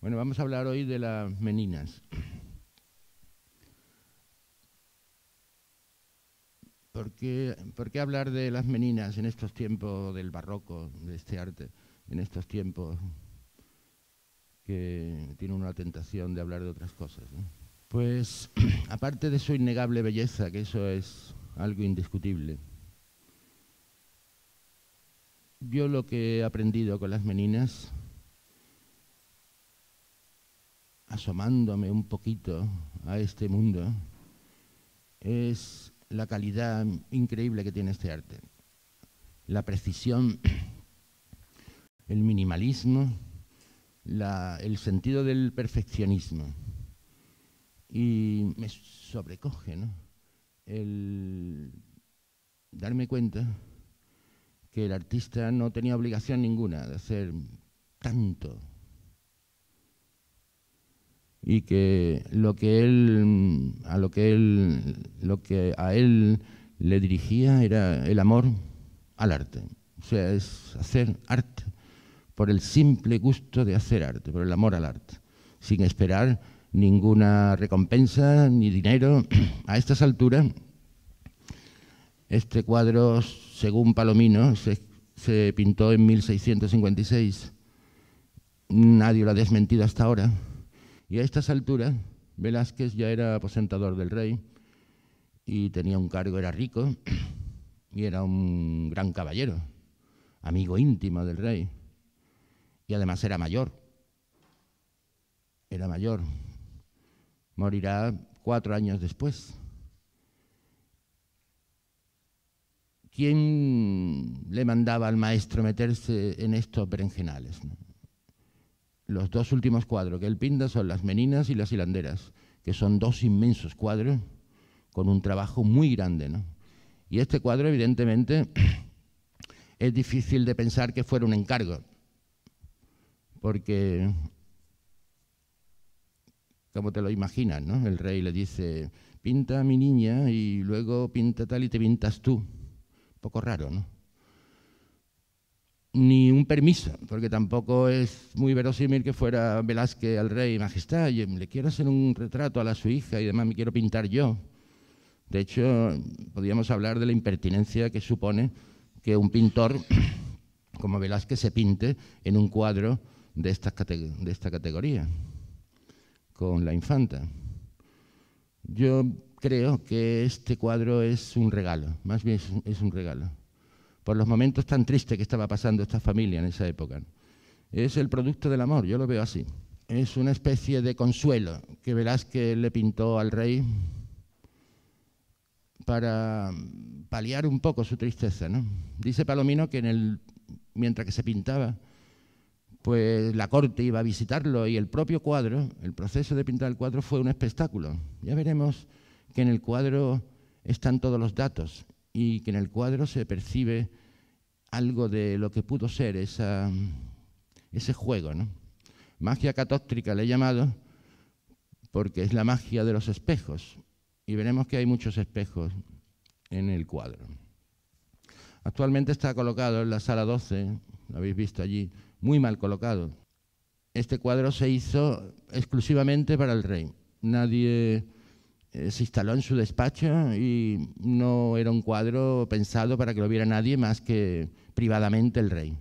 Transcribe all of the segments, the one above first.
Bueno, vamos a hablar hoy de las meninas. ¿Por qué, hablar de las meninas en estos tiempos del barroco, de este arte, en estos tiempos que tiene una tentación de hablar de otras cosas? Pues, aparte de su innegable belleza, que eso es algo indiscutible, yo lo que he aprendido con las meninas asomándome un poquito a este mundo, es la calidad increíble que tiene este arte. La precisión, el minimalismo, el sentido del perfeccionismo. Y me sobrecoge el darme cuenta que el artista no tenía obligación ninguna de hacer tanto y que lo que él a lo que él lo que a él le dirigía era el amor al arte o sea es hacer arte por el simple gusto de hacer arte por el amor al arte sin esperar ninguna recompensa ni dinero a estas alturas este cuadro según Palomino se, se pintó en 1656 nadie lo ha desmentido hasta ahora y a estas alturas, Velázquez ya era aposentador del rey y tenía un cargo, era rico y era un gran caballero, amigo íntimo del rey. Y además era mayor. Era mayor. Morirá cuatro años después. ¿Quién le mandaba al maestro meterse en estos berenjenales? Los dos últimos cuadros que él pinta son Las Meninas y Las Hilanderas, que son dos inmensos cuadros con un trabajo muy grande. ¿no? Y este cuadro, evidentemente, es difícil de pensar que fuera un encargo, porque, como te lo imaginas, ¿no? el rey le dice, pinta a mi niña y luego pinta tal y te pintas tú. Un poco raro, ¿no? ni un permiso, porque tampoco es muy verosímil que fuera Velázquez al rey, majestad, y le quiero hacer un retrato a la su hija y además me quiero pintar yo. De hecho, podríamos hablar de la impertinencia que supone que un pintor como Velázquez se pinte en un cuadro de esta categoría, con la infanta. Yo creo que este cuadro es un regalo, más bien es un regalo por los momentos tan tristes que estaba pasando esta familia en esa época. Es el producto del amor, yo lo veo así. Es una especie de consuelo que Velázquez le pintó al rey para paliar un poco su tristeza. Dice Palomino que en el, mientras que se pintaba, pues la corte iba a visitarlo y el propio cuadro, el proceso de pintar el cuadro fue un espectáculo. Ya veremos que en el cuadro están todos los datos y que en el cuadro se percibe algo de lo que pudo ser ese juego. Magia catóctrica le he llamado porque es la magia de los espejos. Y veremos que hay muchos espejos en el cuadro. Actualmente está colocado en la sala 12, lo habéis visto allí, muy mal colocado. Este cuadro se hizo exclusivamente para el rey. Nadie eh, se instaló en su despacho y no era un cuadro pensado para que lo viera nadie más que privadamente el rey.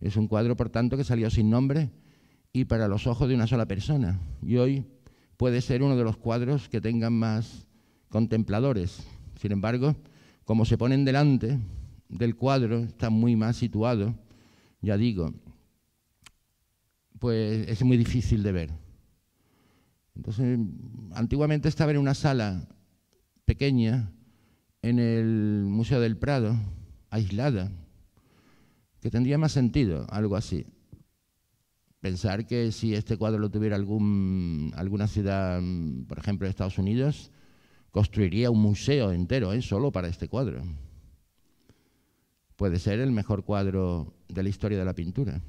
Es un cuadro, por tanto, que salió sin nombre y para los ojos de una sola persona. Y hoy puede ser uno de los cuadros que tengan más contempladores. Sin embargo, como se ponen delante del cuadro, está muy más situado, ya digo, pues es muy difícil de ver. Entonces, antiguamente estaba en una sala pequeña en el Museo del Prado, aislada, que tendría más sentido, algo así. Pensar que si este cuadro lo tuviera algún, alguna ciudad, mm, por ejemplo, de Estados Unidos, construiría un museo entero, ¿eh? solo para este cuadro. Puede ser el mejor cuadro de la historia de la pintura.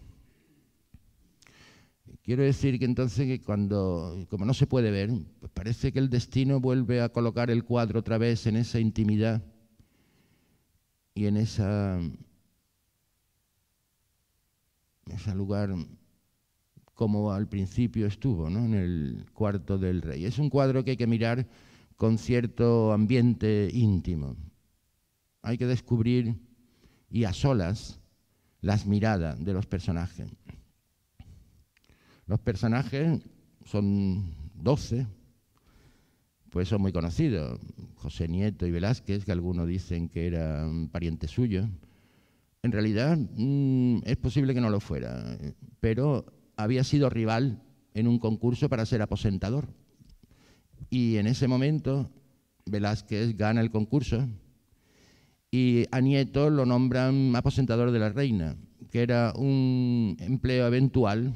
Quiero decir que entonces que cuando, como no se puede ver, pues parece que el destino vuelve a colocar el cuadro otra vez en esa intimidad y en esa, ese lugar como al principio estuvo, ¿no? en el cuarto del rey. Es un cuadro que hay que mirar con cierto ambiente íntimo. Hay que descubrir y a solas las miradas de los personajes. Los personajes son 12, pues son muy conocidos. José Nieto y Velázquez, que algunos dicen que eran parientes suyos. En realidad mm, es posible que no lo fuera, pero había sido rival en un concurso para ser aposentador. Y en ese momento Velázquez gana el concurso y a Nieto lo nombran aposentador de la reina, que era un empleo eventual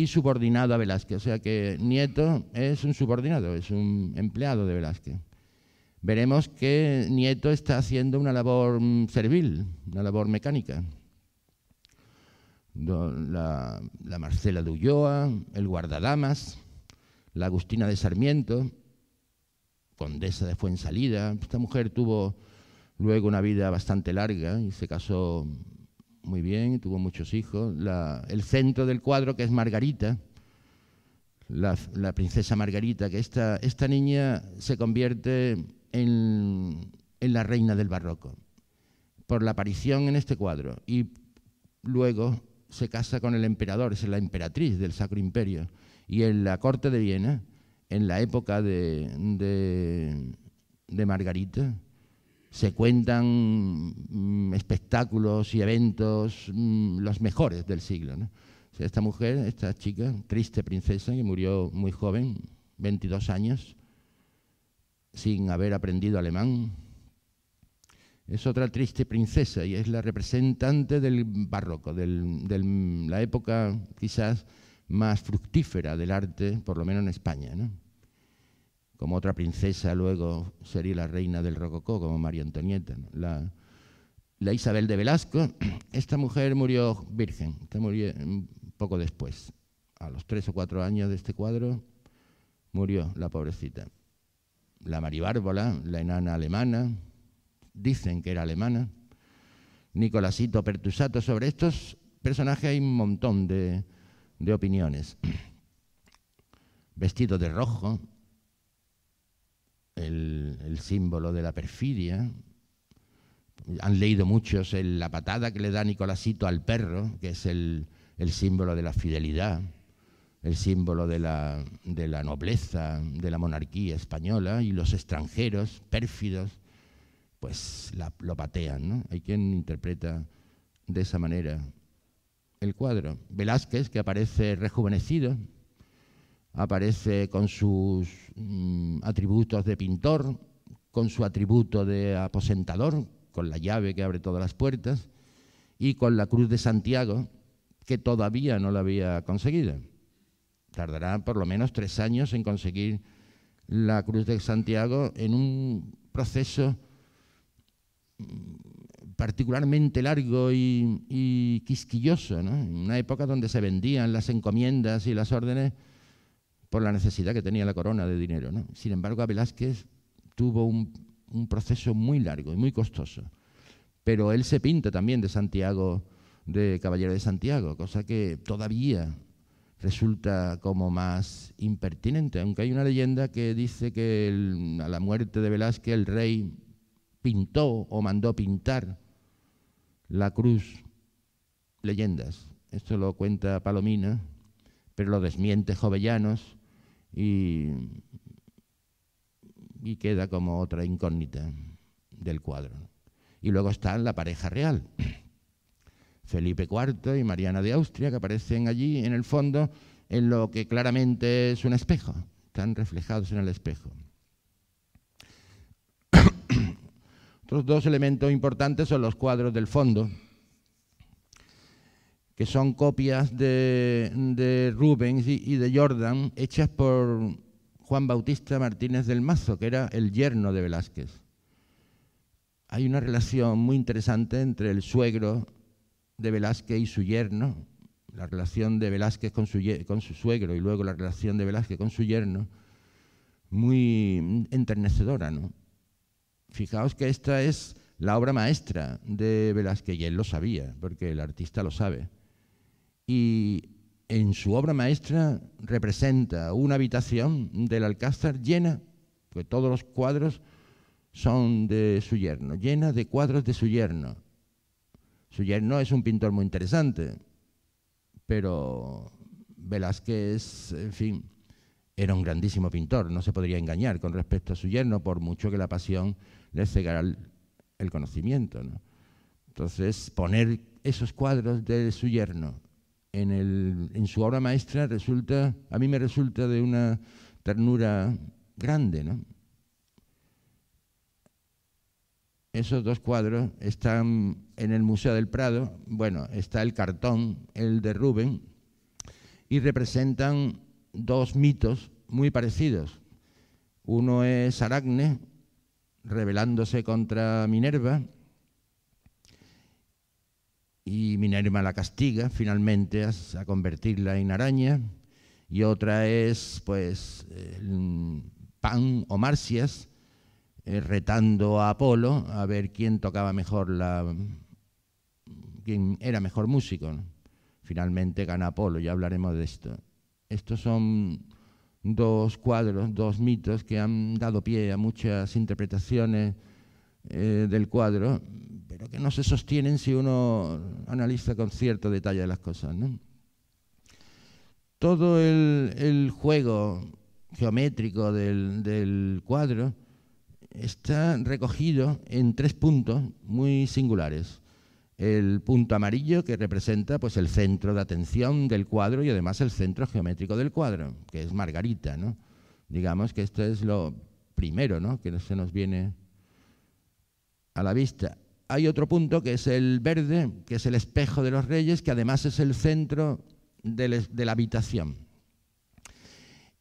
y subordinado a Velázquez. O sea que Nieto es un subordinado, es un empleado de Velázquez. Veremos que Nieto está haciendo una labor mm, servil, una labor mecánica. La, la Marcela de Ulloa, el guardadamas, la Agustina de Sarmiento, condesa de Fuensalida. Esta mujer tuvo luego una vida bastante larga y se casó muy bien, tuvo muchos hijos. el centro del cuadro, que es Margarita, la, princesa Margarita, que esta, esta niña se convierte en, la reina del barroco, por la aparición en este cuadro. Y luego se casa con el emperador, es la emperatriz del Sacro Imperio. Y en la corte de Viena, en la época de, de Margarita, se cuentan mm, espectáculos y eventos mm, los mejores del siglo. ¿no? esta mujer, esta chica, triste princesa, que murió muy joven, 22 años, sin haber aprendido alemán, es otra triste princesa y es la representante del barroco, de la época quizás más fructífera del arte, por lo menos en España. ¿no? como otra princesa luego sería la reina del Rococó, como María Antonieta, la, Isabel de Velasco. Esta mujer murió virgen, esta murió poco después, a los tres o cuatro años de este cuadro, murió la pobrecita. La Maribárbola, la enana alemana, dicen que era alemana, Nicolásito Pertusato, sobre estos personajes hay un montón de, de opiniones. Vestido de rojo, el, símbolo de la perfidia. Han leído muchos el, la patada que le da Nicolásito al perro, que es el, el símbolo de la fidelidad, el símbolo de la, de la nobleza, de la monarquía española, y los extranjeros pérfidos, pues la, lo patean. ¿no? Hay quien interpreta de esa manera el cuadro. Velázquez, que aparece rejuvenecido, aparece con sus mm, atributos de pintor, con su atributo de aposentador, con la llave que abre todas las puertas, y con la cruz de Santiago, que todavía no la había conseguido. Tardará por lo menos tres años en conseguir la cruz de Santiago en un proceso mm, particularmente largo y, quisquilloso, en una época donde se vendían las encomiendas y las órdenes por la necesidad que tenía la corona de dinero. ¿no? Sin embargo, a Velázquez tuvo un, proceso muy largo y muy costoso. Pero él se pinta también de Santiago, de Caballero de Santiago, cosa que todavía resulta como más impertinente, aunque hay una leyenda que dice que a la muerte de Velázquez el rey pintó o mandó pintar la cruz. Leyendas. Esto lo cuenta Palomina, pero lo desmiente Jovellanos y, y queda como otra incógnita del cuadro. Y luego está la pareja real, Felipe IV y Mariana de Austria, que aparecen allí en el fondo en lo que claramente es un espejo, están reflejados en el espejo. Otros dos elementos importantes son los cuadros del fondo, que son copias de, de Rubens y, de Jordan, hechas por Juan Bautista Martínez del Mazo, que era el yerno de Velázquez. Hay una relación muy interesante entre el suegro de Velázquez y su yerno, la relación de Velázquez con su, con su suegro y luego la relación de Velázquez con su yerno, muy enternecedora. ¿no? Fijaos que esta es la obra maestra de Velázquez, y él lo sabía, porque el artista lo sabe y en su obra maestra representa una habitación del Alcázar llena, porque todos los cuadros son de su yerno, llena de cuadros de su yerno. Su yerno es un pintor muy interesante, pero Velázquez, en fin, era un grandísimo pintor, no se podría engañar con respecto a su yerno, por mucho que la pasión le cegara el, conocimiento. Entonces, poner esos cuadros de su yerno en, su obra maestra resulta, a mí me resulta de una ternura grande, Esos dos cuadros están en el Museo del Prado, bueno, está el cartón, el de Rubén, y representan dos mitos muy parecidos. Uno es Aracne, rebelándose contra Minerva, y Minerva la castiga finalmente a convertirla en araña, y otra es pues Pan o Marcias eh, retando a Apolo a ver quién tocaba mejor la quién era mejor músico. Finalmente gana Apolo, ya hablaremos de esto. Estos son dos cuadros, dos mitos que han dado pie a muchas interpretaciones eh, del cuadro, pero que no se sostienen si uno analiza con cierto detalle las cosas. Todo el, juego geométrico del, cuadro está recogido en tres puntos muy singulares. El punto amarillo que representa pues, el centro de atención del cuadro y además el centro geométrico del cuadro, que es Margarita. ¿no? Digamos que esto es lo primero ¿no? que se nos viene a la vista. Hay otro punto que es el verde, que es el espejo de los reyes, que además es el centro de la habitación.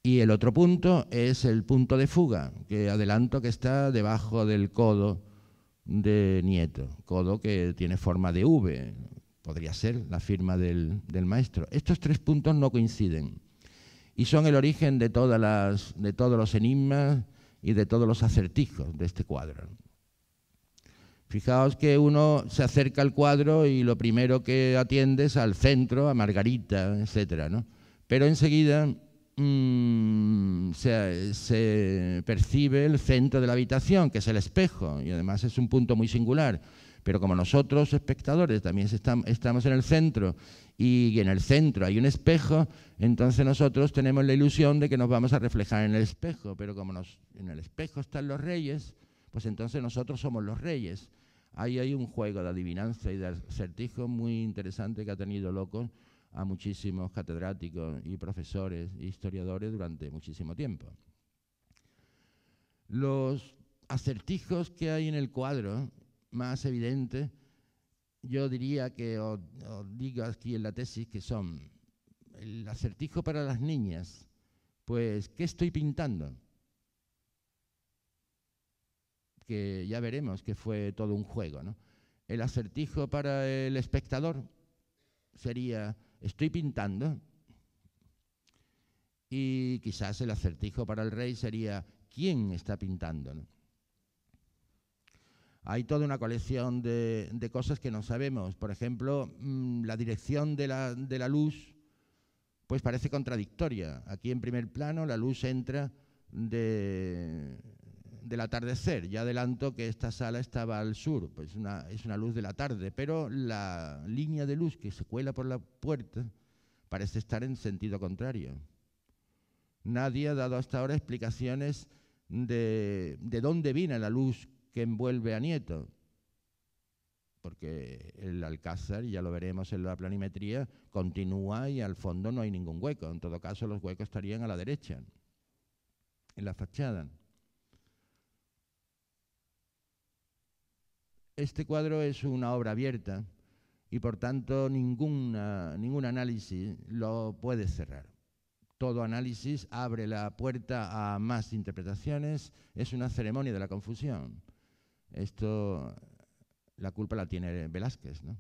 Y el otro punto es el punto de fuga, que adelanto que está debajo del codo de Nieto, codo que tiene forma de V, podría ser la firma del, maestro. Estos tres puntos no coinciden y son el origen de, todas las, de todos los enigmas y de todos los acertijos de este cuadro. Fijaos que uno se acerca al cuadro y lo primero que atiende es al centro, a Margarita, etc. ¿no? Pero enseguida mm, se, percibe el centro de la habitación, que es el espejo, y además es un punto muy singular pero como nosotros espectadores también estamos en el centro y en el centro hay un espejo, entonces nosotros tenemos la ilusión de que nos vamos a reflejar en el espejo, pero como en el espejo están los reyes, pues entonces nosotros somos los reyes. Ahí hay un juego de adivinanza y de acertijo muy interesante que ha tenido locos a muchísimos catedráticos y profesores e historiadores durante muchísimo tiempo. Los acertijos que hay en el cuadro más evidentes, yo diría que os, digo aquí en la tesis que son el acertijo para las niñas, pues ¿qué estoy pintando? que ya veremos que fue todo un juego. El acertijo para el espectador sería, estoy pintando, y quizás el acertijo para el rey sería, ¿quién está pintando? Hay toda una colección de, cosas que no sabemos. Por ejemplo, mm, la dirección de la, de la luz, pues parece contradictoria. Aquí en primer plano la luz entra de, del atardecer. Ya adelanto que esta sala estaba al sur, pues es una luz de la tarde, pero la línea de luz que se cuela por la puerta parece estar en sentido contrario. Nadie ha dado hasta ahora explicaciones de, de dónde viene la luz que envuelve a Nieto, porque el alcázar, ya lo veremos en la planimetría, continúa y al fondo no hay ningún hueco. En todo caso, los huecos estarían a la derecha, en la fachada. Este cuadro es una obra abierta y por tanto ningún análisis lo puede cerrar. Todo análisis abre la puerta a más interpretaciones, es una ceremonia de la confusión. Esto, la culpa la tiene Velázquez, ¿no?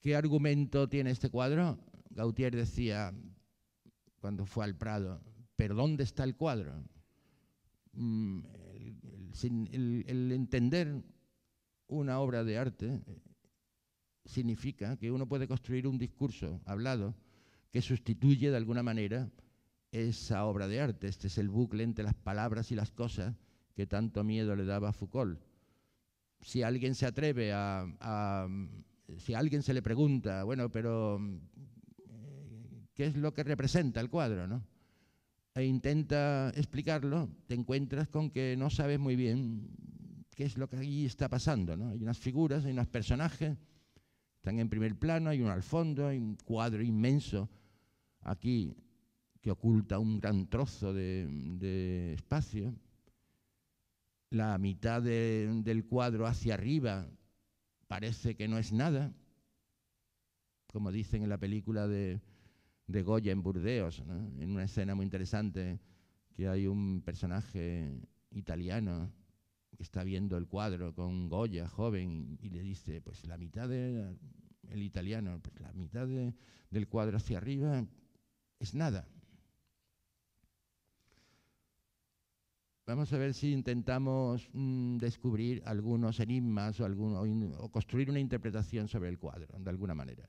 ¿Qué argumento tiene este cuadro? Gautier decía cuando fue al Prado, pero ¿dónde está el cuadro? Mm, el, entender una obra de arte eh, significa que uno puede construir un discurso hablado que sustituye de alguna manera esa obra de arte. Este es el bucle entre las palabras y las cosas que tanto miedo le daba a Foucault. Si alguien se atreve a, si alguien se le pregunta, bueno, pero eh, ¿qué es lo que representa el cuadro? ¿no? e intenta explicarlo, te encuentras con que no sabes muy bien qué es lo que allí está pasando. Hay unas figuras, hay unos personajes, están en primer plano, hay uno al fondo, hay un cuadro inmenso aquí que oculta un gran trozo de, espacio. La mitad del cuadro hacia arriba parece que no es nada, como dicen en la película de de Goya en Burdeos, en una escena muy interesante, que hay un personaje italiano que está viendo el cuadro con Goya, joven, y le dice, pues la mitad del italiano, pues la mitad del cuadro hacia arriba es nada. Vamos a ver si intentamos mm, descubrir algunos enigmas o, o construir una interpretación sobre el cuadro, de alguna manera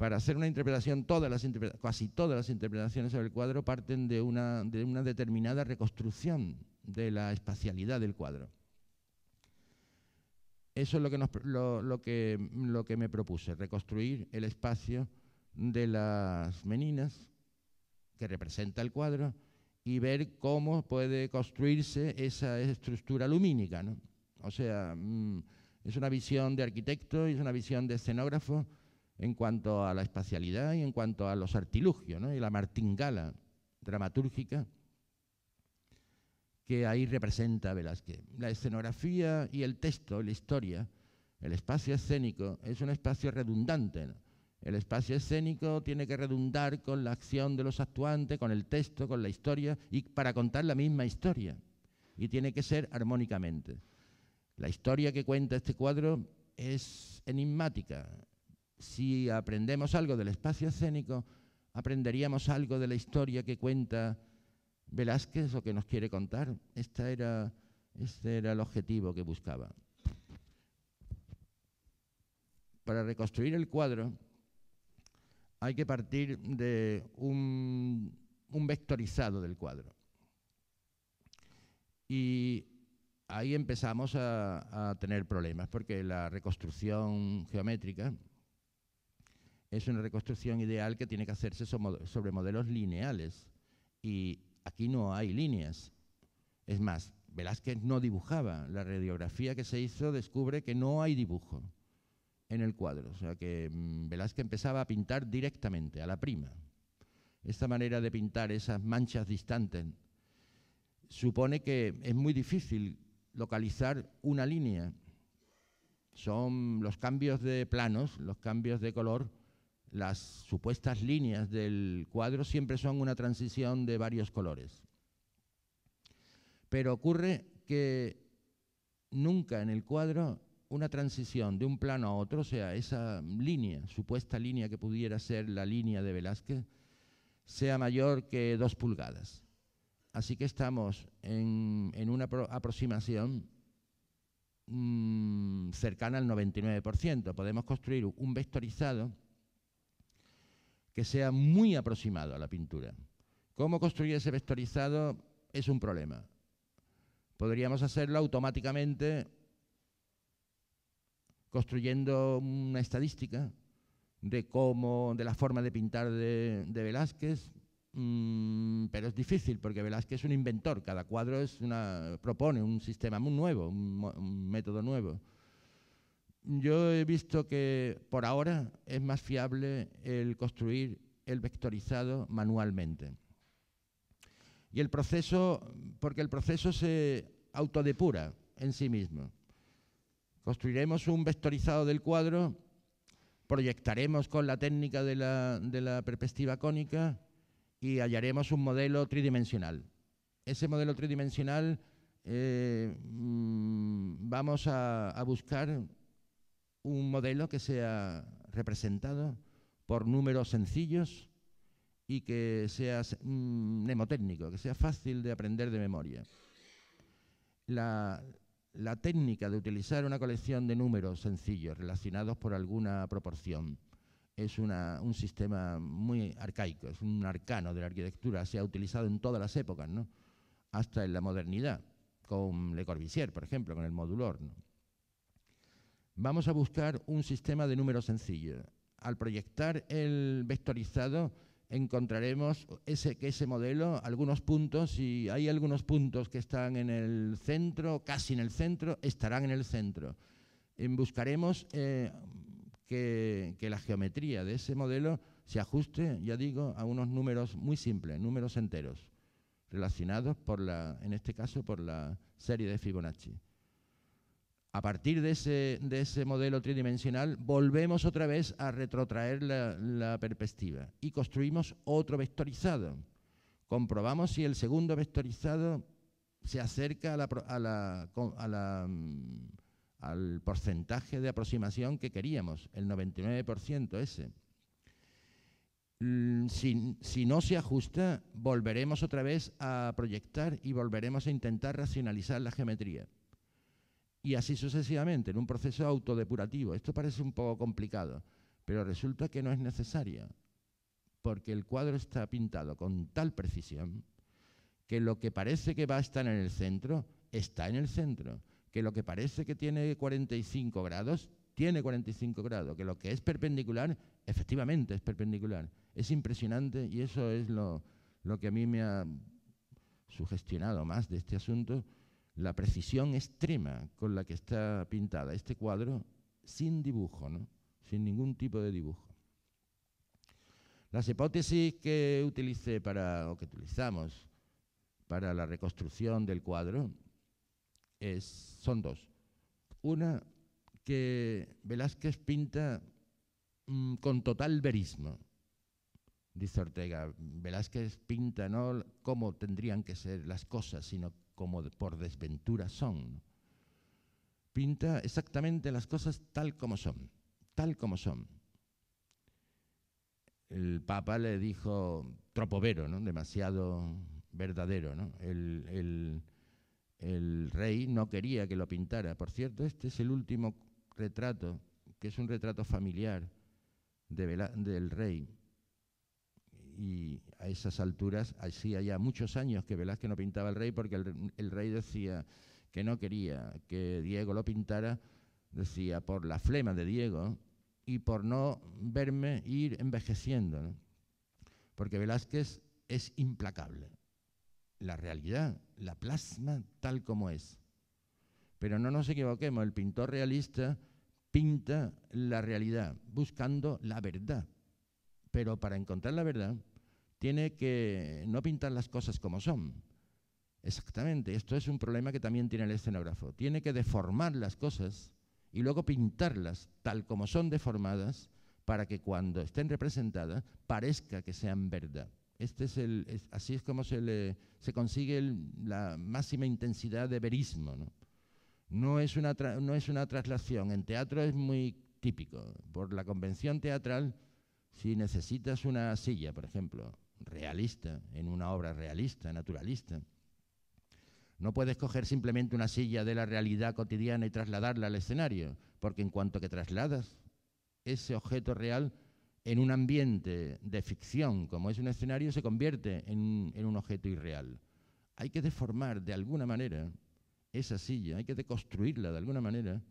para hacer una interpretación, todas las casi todas las interpretaciones sobre el cuadro parten de una, de una determinada reconstrucción de la espacialidad del cuadro. Eso es lo que, lo, que, lo que, me propuse, reconstruir el espacio de las meninas que representa el cuadro y ver cómo puede construirse esa estructura lumínica. ¿no? O sea, mm, es una visión de arquitecto es una visión de escenógrafo en cuanto a la espacialidad y en cuanto a los artilugios y la martingala dramatúrgica que ahí representa Velázquez. La escenografía y el texto, la historia, el espacio escénico es un espacio redundante. El espacio escénico tiene que redundar con la acción de los actuantes, con el texto, con la historia y para contar la misma historia. Y tiene que ser armónicamente. La historia que cuenta este cuadro es enigmática, si aprendemos algo del espacio escénico, aprenderíamos algo de la historia que cuenta Velázquez o que nos quiere contar. este era el objetivo que buscaba. Para reconstruir el cuadro hay que partir de un, vectorizado del cuadro. Y ahí empezamos a tener problemas, porque la reconstrucción geométrica, es una reconstrucción ideal que tiene que hacerse sobre modelos lineales. Y aquí no hay líneas. Es más, Velázquez no dibujaba. La radiografía que se hizo descubre que no hay dibujo en el cuadro. O sea que mm, Velázquez empezaba a pintar directamente, a la prima. Esta manera de pintar esas manchas distantes supone que es muy difícil localizar una línea. Son los cambios de planos, los cambios de color, las supuestas líneas del cuadro siempre son una transición de varios colores. Pero ocurre que nunca en el cuadro una transición de un plano a otro, o sea, esa línea, supuesta línea que pudiera ser la línea de Velázquez, sea mayor que dos pulgadas. Así que estamos en, una aproximación mm, cercana al 99%. Podemos construir un vectorizado que sea muy aproximado a la pintura. Cómo construir ese vectorizado es un problema. Podríamos hacerlo automáticamente construyendo una estadística de cómo, de la forma de pintar de, Velázquez, mm, pero es difícil porque Velázquez es un inventor, cada cuadro es una, propone un sistema muy nuevo, un método nuevo. Yo he visto que por ahora es más fiable el construir el vectorizado manualmente. Y el proceso, porque el proceso se autodepura en sí mismo. Construiremos un vectorizado del cuadro, proyectaremos con la técnica de la, perspectiva cónica y hallaremos un modelo tridimensional. Ese modelo tridimensional eh, mm, vamos a buscar un modelo que sea representado por números sencillos y que sea mm, mnemotécnico, que sea fácil de aprender de memoria. La, técnica de utilizar una colección de números sencillos relacionados por alguna proporción es un sistema muy arcaico, es un arcano de la arquitectura, se ha utilizado en todas las épocas, ¿no? hasta en la modernidad, con Le Corbusier, por ejemplo, con el modulor. ¿no? Vamos a buscar un sistema de números sencillo. Al proyectar el vectorizado encontraremos ese, que ese modelo, algunos puntos, y hay algunos puntos que están en el centro, casi en el centro, estarán en el centro. buscaremos eh, que, que la geometría de ese modelo se ajuste, ya digo, a unos números muy simples, números enteros, relacionados por la, en este caso por la serie de Fibonacci a partir de ese, modelo tridimensional, volvemos otra vez a retrotraer la, perspectiva y construimos otro vectorizado. Comprobamos si el segundo vectorizado se acerca mm, al porcentaje de aproximación que queríamos, el 99% ese. Mm, si, no se ajusta, volveremos otra vez a proyectar y volveremos a intentar racionalizar la geometría y así sucesivamente, en un proceso autodepurativo. Esto parece un poco complicado, pero resulta que no es necesario, porque el cuadro está pintado con tal precisión que lo que parece que va a estar en el centro, está en el centro, que lo que parece que tiene 45 grados, tiene 45 grados, que lo que es perpendicular, efectivamente es perpendicular. Es impresionante y eso es lo, lo que a mí me ha sugestionado más de este asunto, la precisión extrema con la que está pintada este cuadro, sin dibujo, sin ningún tipo de dibujo. Las hipótesis que utilicé para, o que utilizamos para la reconstrucción del cuadro son dos. Una, que Velázquez pinta mm, con total verismo, dice Ortega. Velázquez pinta no cómo tendrían que ser las cosas, sino como por desventura son. Pinta exactamente las cosas tal como son, tal como son. El Papa le dijo tropovero, ¿no? demasiado verdadero. ¿no? El, rey no quería que lo pintara. Por cierto, este es el último retrato, que es un retrato familiar del rey y a esas alturas, hacía ya muchos años que Velázquez no pintaba el rey porque el, rey decía que no quería que Diego lo pintara, decía, por la flema de Diego y por no verme ir envejeciendo, porque Velázquez es implacable. La realidad la plasma tal como es. Pero no nos equivoquemos, el pintor realista pinta la realidad buscando la verdad. Pero para encontrar la verdad tiene que no pintar las cosas como son. Exactamente, esto es un problema que también tiene el escenógrafo. Tiene que deformar las cosas y luego pintarlas tal como son deformadas para que cuando estén representadas parezca que sean verdad. Este es el, así es como se, le, se consigue la máxima intensidad de verismo. No, es una no es una traslación, en teatro es muy típico. Por la convención teatral, si necesitas una silla, por ejemplo, realista, en una obra realista, naturalista. No puedes coger simplemente una silla de la realidad cotidiana y trasladarla al escenario, porque en cuanto que trasladas ese objeto real en un ambiente de ficción como es un escenario, se convierte en, un objeto irreal. Hay que deformar de alguna manera esa silla, hay que deconstruirla de alguna manera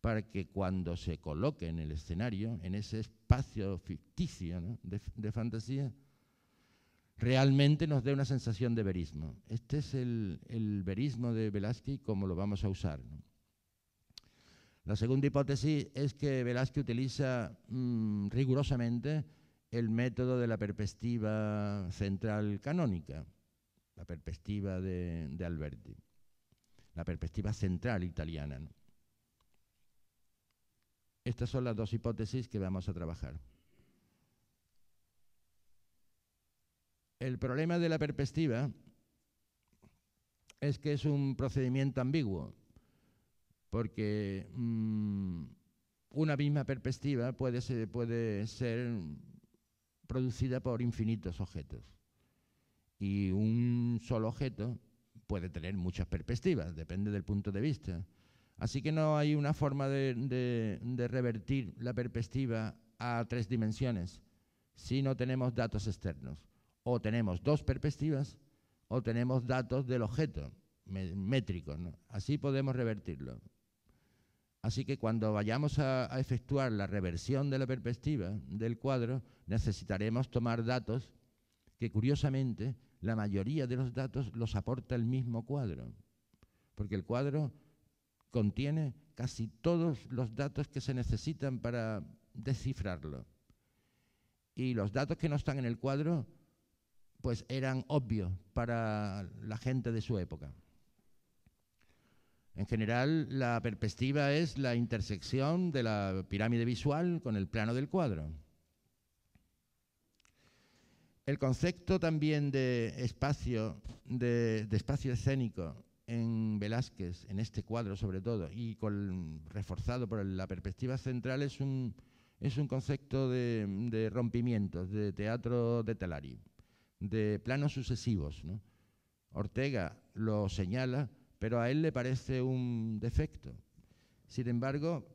para que cuando se coloque en el escenario, en ese espacio ficticio de fantasía, realmente nos dé una sensación de verismo. Este es el, verismo de Velázquez como lo vamos a usar. La segunda hipótesis es que Velázquez utiliza mm, rigurosamente el método de la perspectiva central canónica, la perspectiva de, Alberti, la perspectiva central italiana. Estas son las dos hipótesis que vamos a trabajar. El problema de la perspectiva es que es un procedimiento ambiguo, porque mm, una misma perspectiva puede ser, producida por infinitos objetos. Y un solo objeto puede tener muchas perspectivas, depende del punto de vista. Así que no hay una forma de, de revertir la perspectiva a tres dimensiones si no tenemos datos externos o tenemos dos perspectivas o tenemos datos del objeto métricos. Así podemos revertirlo. Así que cuando vayamos a, efectuar la reversión de la perspectiva del cuadro, necesitaremos tomar datos que curiosamente la mayoría de los datos los aporta el mismo cuadro, porque el cuadro contiene casi todos los datos que se necesitan para descifrarlo. Y los datos que no están en el cuadro pues eran obvios para la gente de su época. En general, la perspectiva es la intersección de la pirámide visual con el plano del cuadro. El concepto también de espacio, de, espacio escénico en Velázquez, en este cuadro sobre todo, y reforzado por la perspectiva central, es un, concepto de, de rompimientos, de teatro de Talari de planos sucesivos. Ortega lo señala, pero a él le parece un defecto. Sin embargo,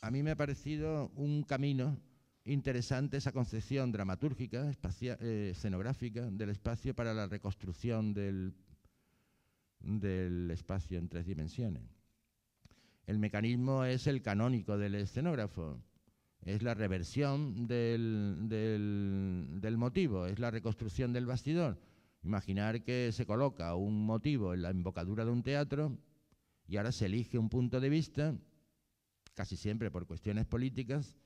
a mí me ha parecido un camino interesante esa concepción dramatúrgica, eh, escenográfica del espacio para la reconstrucción del, del espacio en tres dimensiones. El mecanismo es el canónico del escenógrafo es la reversión del, motivo, es la reconstrucción del bastidor. Imaginar que se coloca un motivo en la embocadura de un teatro y ahora se elige un punto de vista, casi siempre por cuestiones políticas,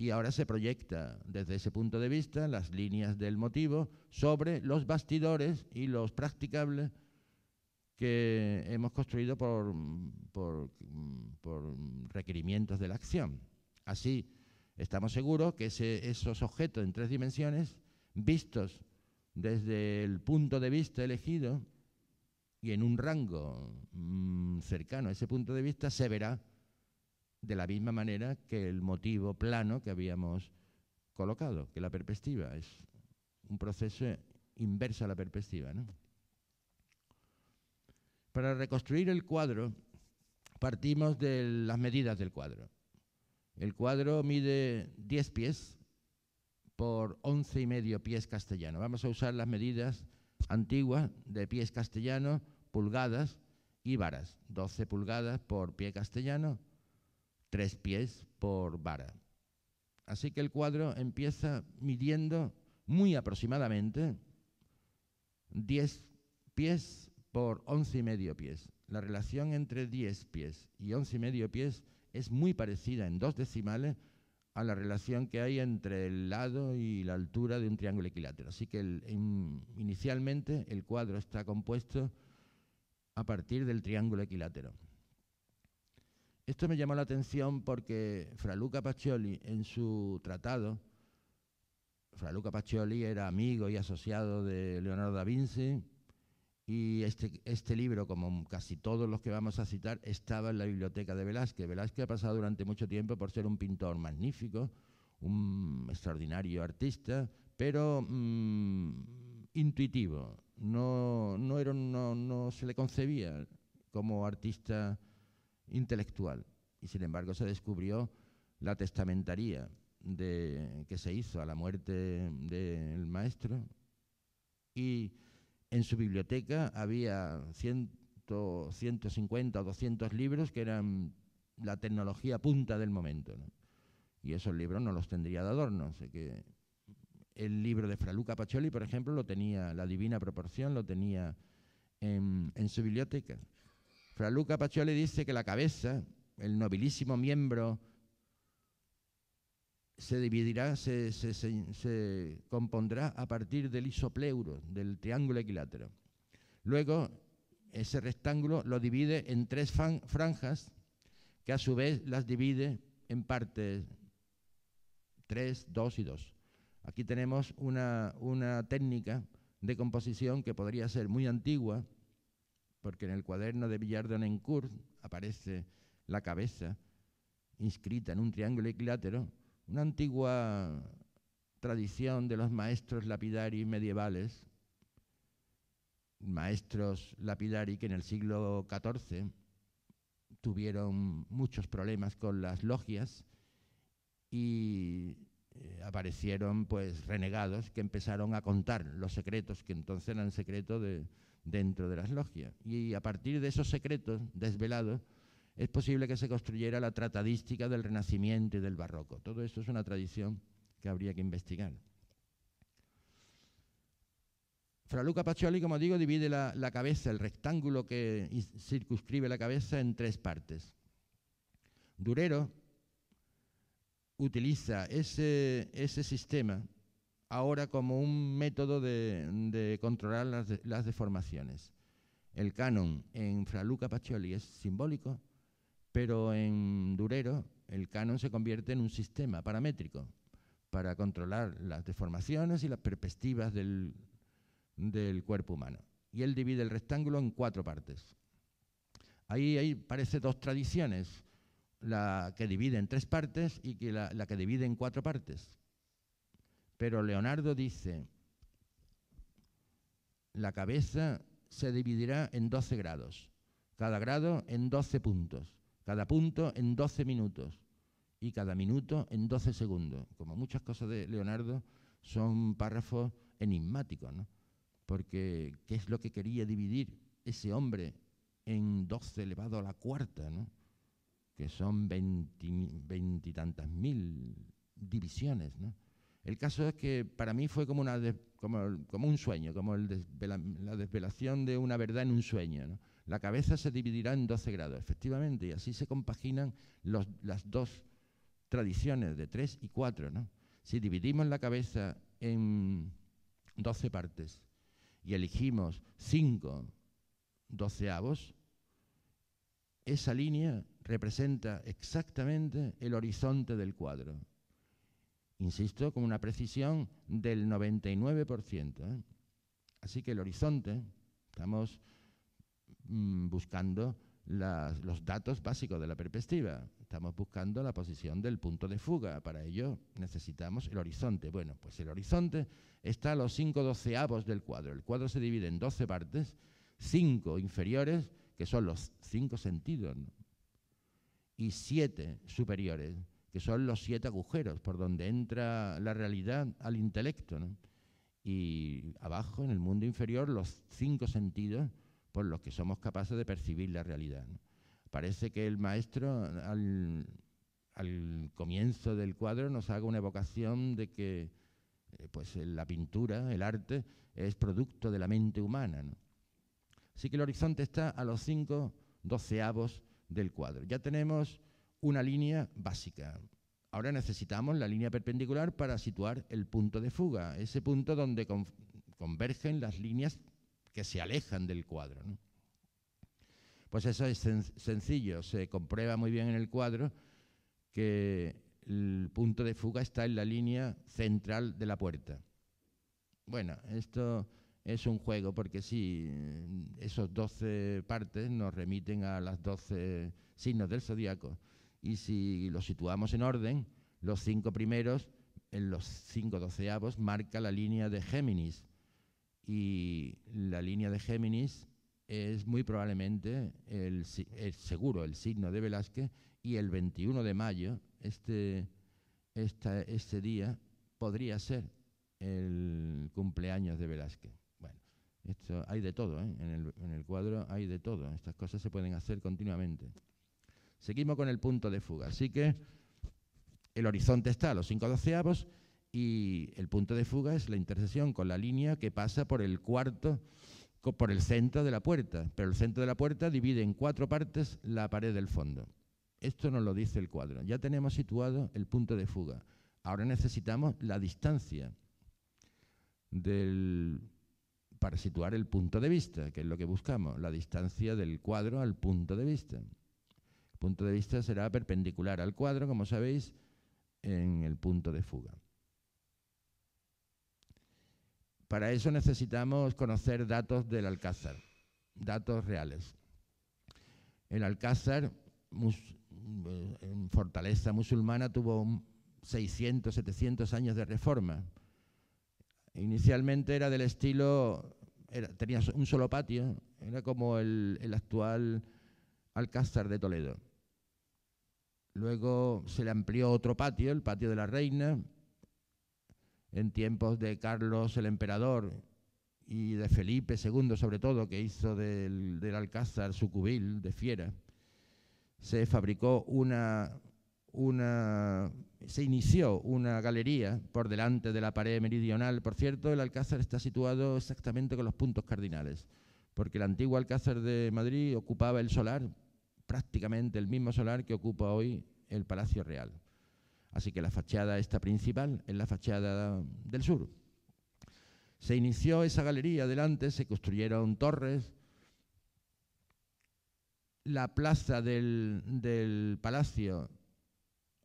y ahora se proyecta desde ese punto de vista las líneas del motivo sobre los bastidores y los practicables que hemos construido por, por, por requerimientos de la acción. Así, Estamos seguros que esos objetos en tres dimensiones, vistos desde el punto de vista elegido y en un rango mm, cercano a ese punto de vista, se verá de la misma manera que el motivo plano que habíamos colocado, que la perspectiva es un proceso inverso a la perspectiva. Para reconstruir el cuadro, partimos de las medidas del cuadro. El cuadro mide 10 pies por 11 y medio pies castellano. Vamos a usar las medidas antiguas de pies castellano, pulgadas y varas. 12 pulgadas por pie castellano, 3 pies por vara. Así que el cuadro empieza midiendo muy aproximadamente 10 pies por 11 y medio pies. La relación entre 10 pies y 11 y medio pies es muy parecida en dos decimales a la relación que hay entre el lado y la altura de un triángulo equilátero. Así que inicialmente el cuadro está compuesto a partir del triángulo equilátero. Esto me llamó la atención porque Fra Luca Pacioli, en su tratado, Fra Luca Pacioli era amigo y asociado de Leonardo da Vinci, y este, este libro, como casi todos los que vamos a citar, estaba en la biblioteca de Velázquez. Velázquez ha pasado durante mucho tiempo por ser un pintor magnífico, un extraordinario artista, pero mm, intuitivo. No, era, se le concebía como artista intelectual. Y sin embargo se descubrió la testamentaría de, que se hizo a la muerte del maestro. Y en su biblioteca había 150 o 200 libros que eran la tecnología punta del momento. Y esos libros no los tendría de adorno. el libro de Fra Luca Pacioli, por ejemplo, lo tenía, La Divina Proporción, lo tenía en, su biblioteca. Fra Luca Pacioli dice que la cabeza, el nobilísimo miembro se dividirá, se, compondrá a partir del isopleuro, del triángulo equilátero. Luego, ese rectángulo lo divide en tres franjas, que a su vez las divide en partes 3, 2 y 2. Aquí tenemos una, técnica de composición que podría ser muy antigua, porque en el cuaderno de Villardon en aparece la cabeza inscrita en un triángulo equilátero una antigua tradición de los maestros lapidari medievales, maestros lapidari que en el siglo XIV tuvieron muchos problemas con las logias y eh, aparecieron pues renegados que empezaron a contar los secretos que entonces eran secretos de, dentro de las logias. Y a partir de esos secretos desvelados es posible que se construyera la tratadística del Renacimiento y del Barroco. Todo esto es una tradición que habría que investigar. Fra Luca Pacioli, como digo, divide la, cabeza, el rectángulo que circunscribe la cabeza, en tres partes. Durero utiliza ese, sistema ahora como un método de, controlar las, las deformaciones. El canon en Fra Luca Pacioli es simbólico pero en Durero el canon se convierte en un sistema paramétrico para controlar las deformaciones y las perspectivas del, cuerpo humano. Y él divide el rectángulo en cuatro partes. Ahí, parece dos tradiciones, la que divide en tres partes y la, la que divide en cuatro partes. Pero Leonardo dice, la cabeza se dividirá en 12 grados, cada grado en 12 puntos cada punto en 12 minutos y cada minuto en 12 segundos. Como muchas cosas de Leonardo son párrafos enigmáticos, ¿no? Porque ¿qué es lo que quería dividir ese hombre en 12 elevado a la cuarta, ¿no? Que son veintitantas mil divisiones, ¿no? El caso es que para mí fue como, una como, un sueño, como la desvelación de una verdad en un sueño, ¿no? la cabeza se dividirá en 12 grados, efectivamente, y así se compaginan las dos tradiciones de 3 y 4. Si dividimos la cabeza en 12 partes y elegimos 5 doceavos, esa línea representa exactamente el horizonte del cuadro. Insisto, con una precisión del 99%. ¿eh? Así que el horizonte, estamos Mm, buscando los datos básicos de la perspectiva. Estamos buscando la posición del punto de fuga. Para ello necesitamos el horizonte. Bueno, pues el horizonte está a los cinco doceavos del cuadro. El cuadro se divide en 12 partes, cinco inferiores, que son los cinco sentidos, y siete superiores, que son los siete agujeros por donde entra la realidad al intelecto. Y abajo, en el mundo inferior, los cinco sentidos por los que somos capaces de percibir la realidad. Parece que el maestro al, comienzo del cuadro nos haga una evocación de que eh, pues, la pintura, el arte, es producto de la mente humana. Así que el horizonte está a los cinco doceavos del cuadro. Ya tenemos una línea básica. Ahora necesitamos la línea perpendicular para situar el punto de fuga, ese punto donde convergen las líneas que se alejan del cuadro. Pues eso es sencillo, se comprueba muy bien en el cuadro que el punto de fuga está en la línea central de la puerta. Bueno, esto es un juego porque si esos 12 partes nos remiten a las 12 signos del zodiaco y si los situamos en orden, los cinco primeros en los cinco doceavos marca la línea de Géminis, y la línea de Géminis es muy probablemente el, seguro el signo de Velázquez y el 21 de mayo, este, esta, este día, podría ser el cumpleaños de Velázquez. Bueno, esto hay de todo, ¿eh? en, el, en el cuadro hay de todo, estas cosas se pueden hacer continuamente. Seguimos con el punto de fuga, así que el horizonte está a los 5 doceavos y el punto de fuga es la intersección con la línea que pasa por el cuarto, por el centro de la puerta, pero el centro de la puerta divide en cuatro partes la pared del fondo. Esto nos lo dice el cuadro. Ya tenemos situado el punto de fuga. Ahora necesitamos la distancia para situar el punto de vista, que es lo que buscamos, la distancia del cuadro al punto de vista. El punto de vista será perpendicular al cuadro, como sabéis, en el punto de fuga. Para eso necesitamos conocer datos del Alcázar, datos reales. El Alcázar, en fortaleza musulmana, tuvo 600, 700 años de reforma. Inicialmente era del estilo, tenía un solo patio, era como el actual Alcázar de Toledo. Luego se le amplió otro patio, el patio de la Reina, en tiempos de Carlos el Emperador y de Felipe II sobre todo, que hizo del, alcázar su cubil de fiera, se fabricó una, una, se inició una galería por delante de la pared meridional. Por cierto, el alcázar está situado exactamente con los puntos cardinales, porque el antiguo alcázar de Madrid ocupaba el solar, prácticamente el mismo solar que ocupa hoy el Palacio Real. Así que la fachada esta principal es la fachada del sur. Se inició esa galería adelante, se construyeron torres. La plaza del, palacio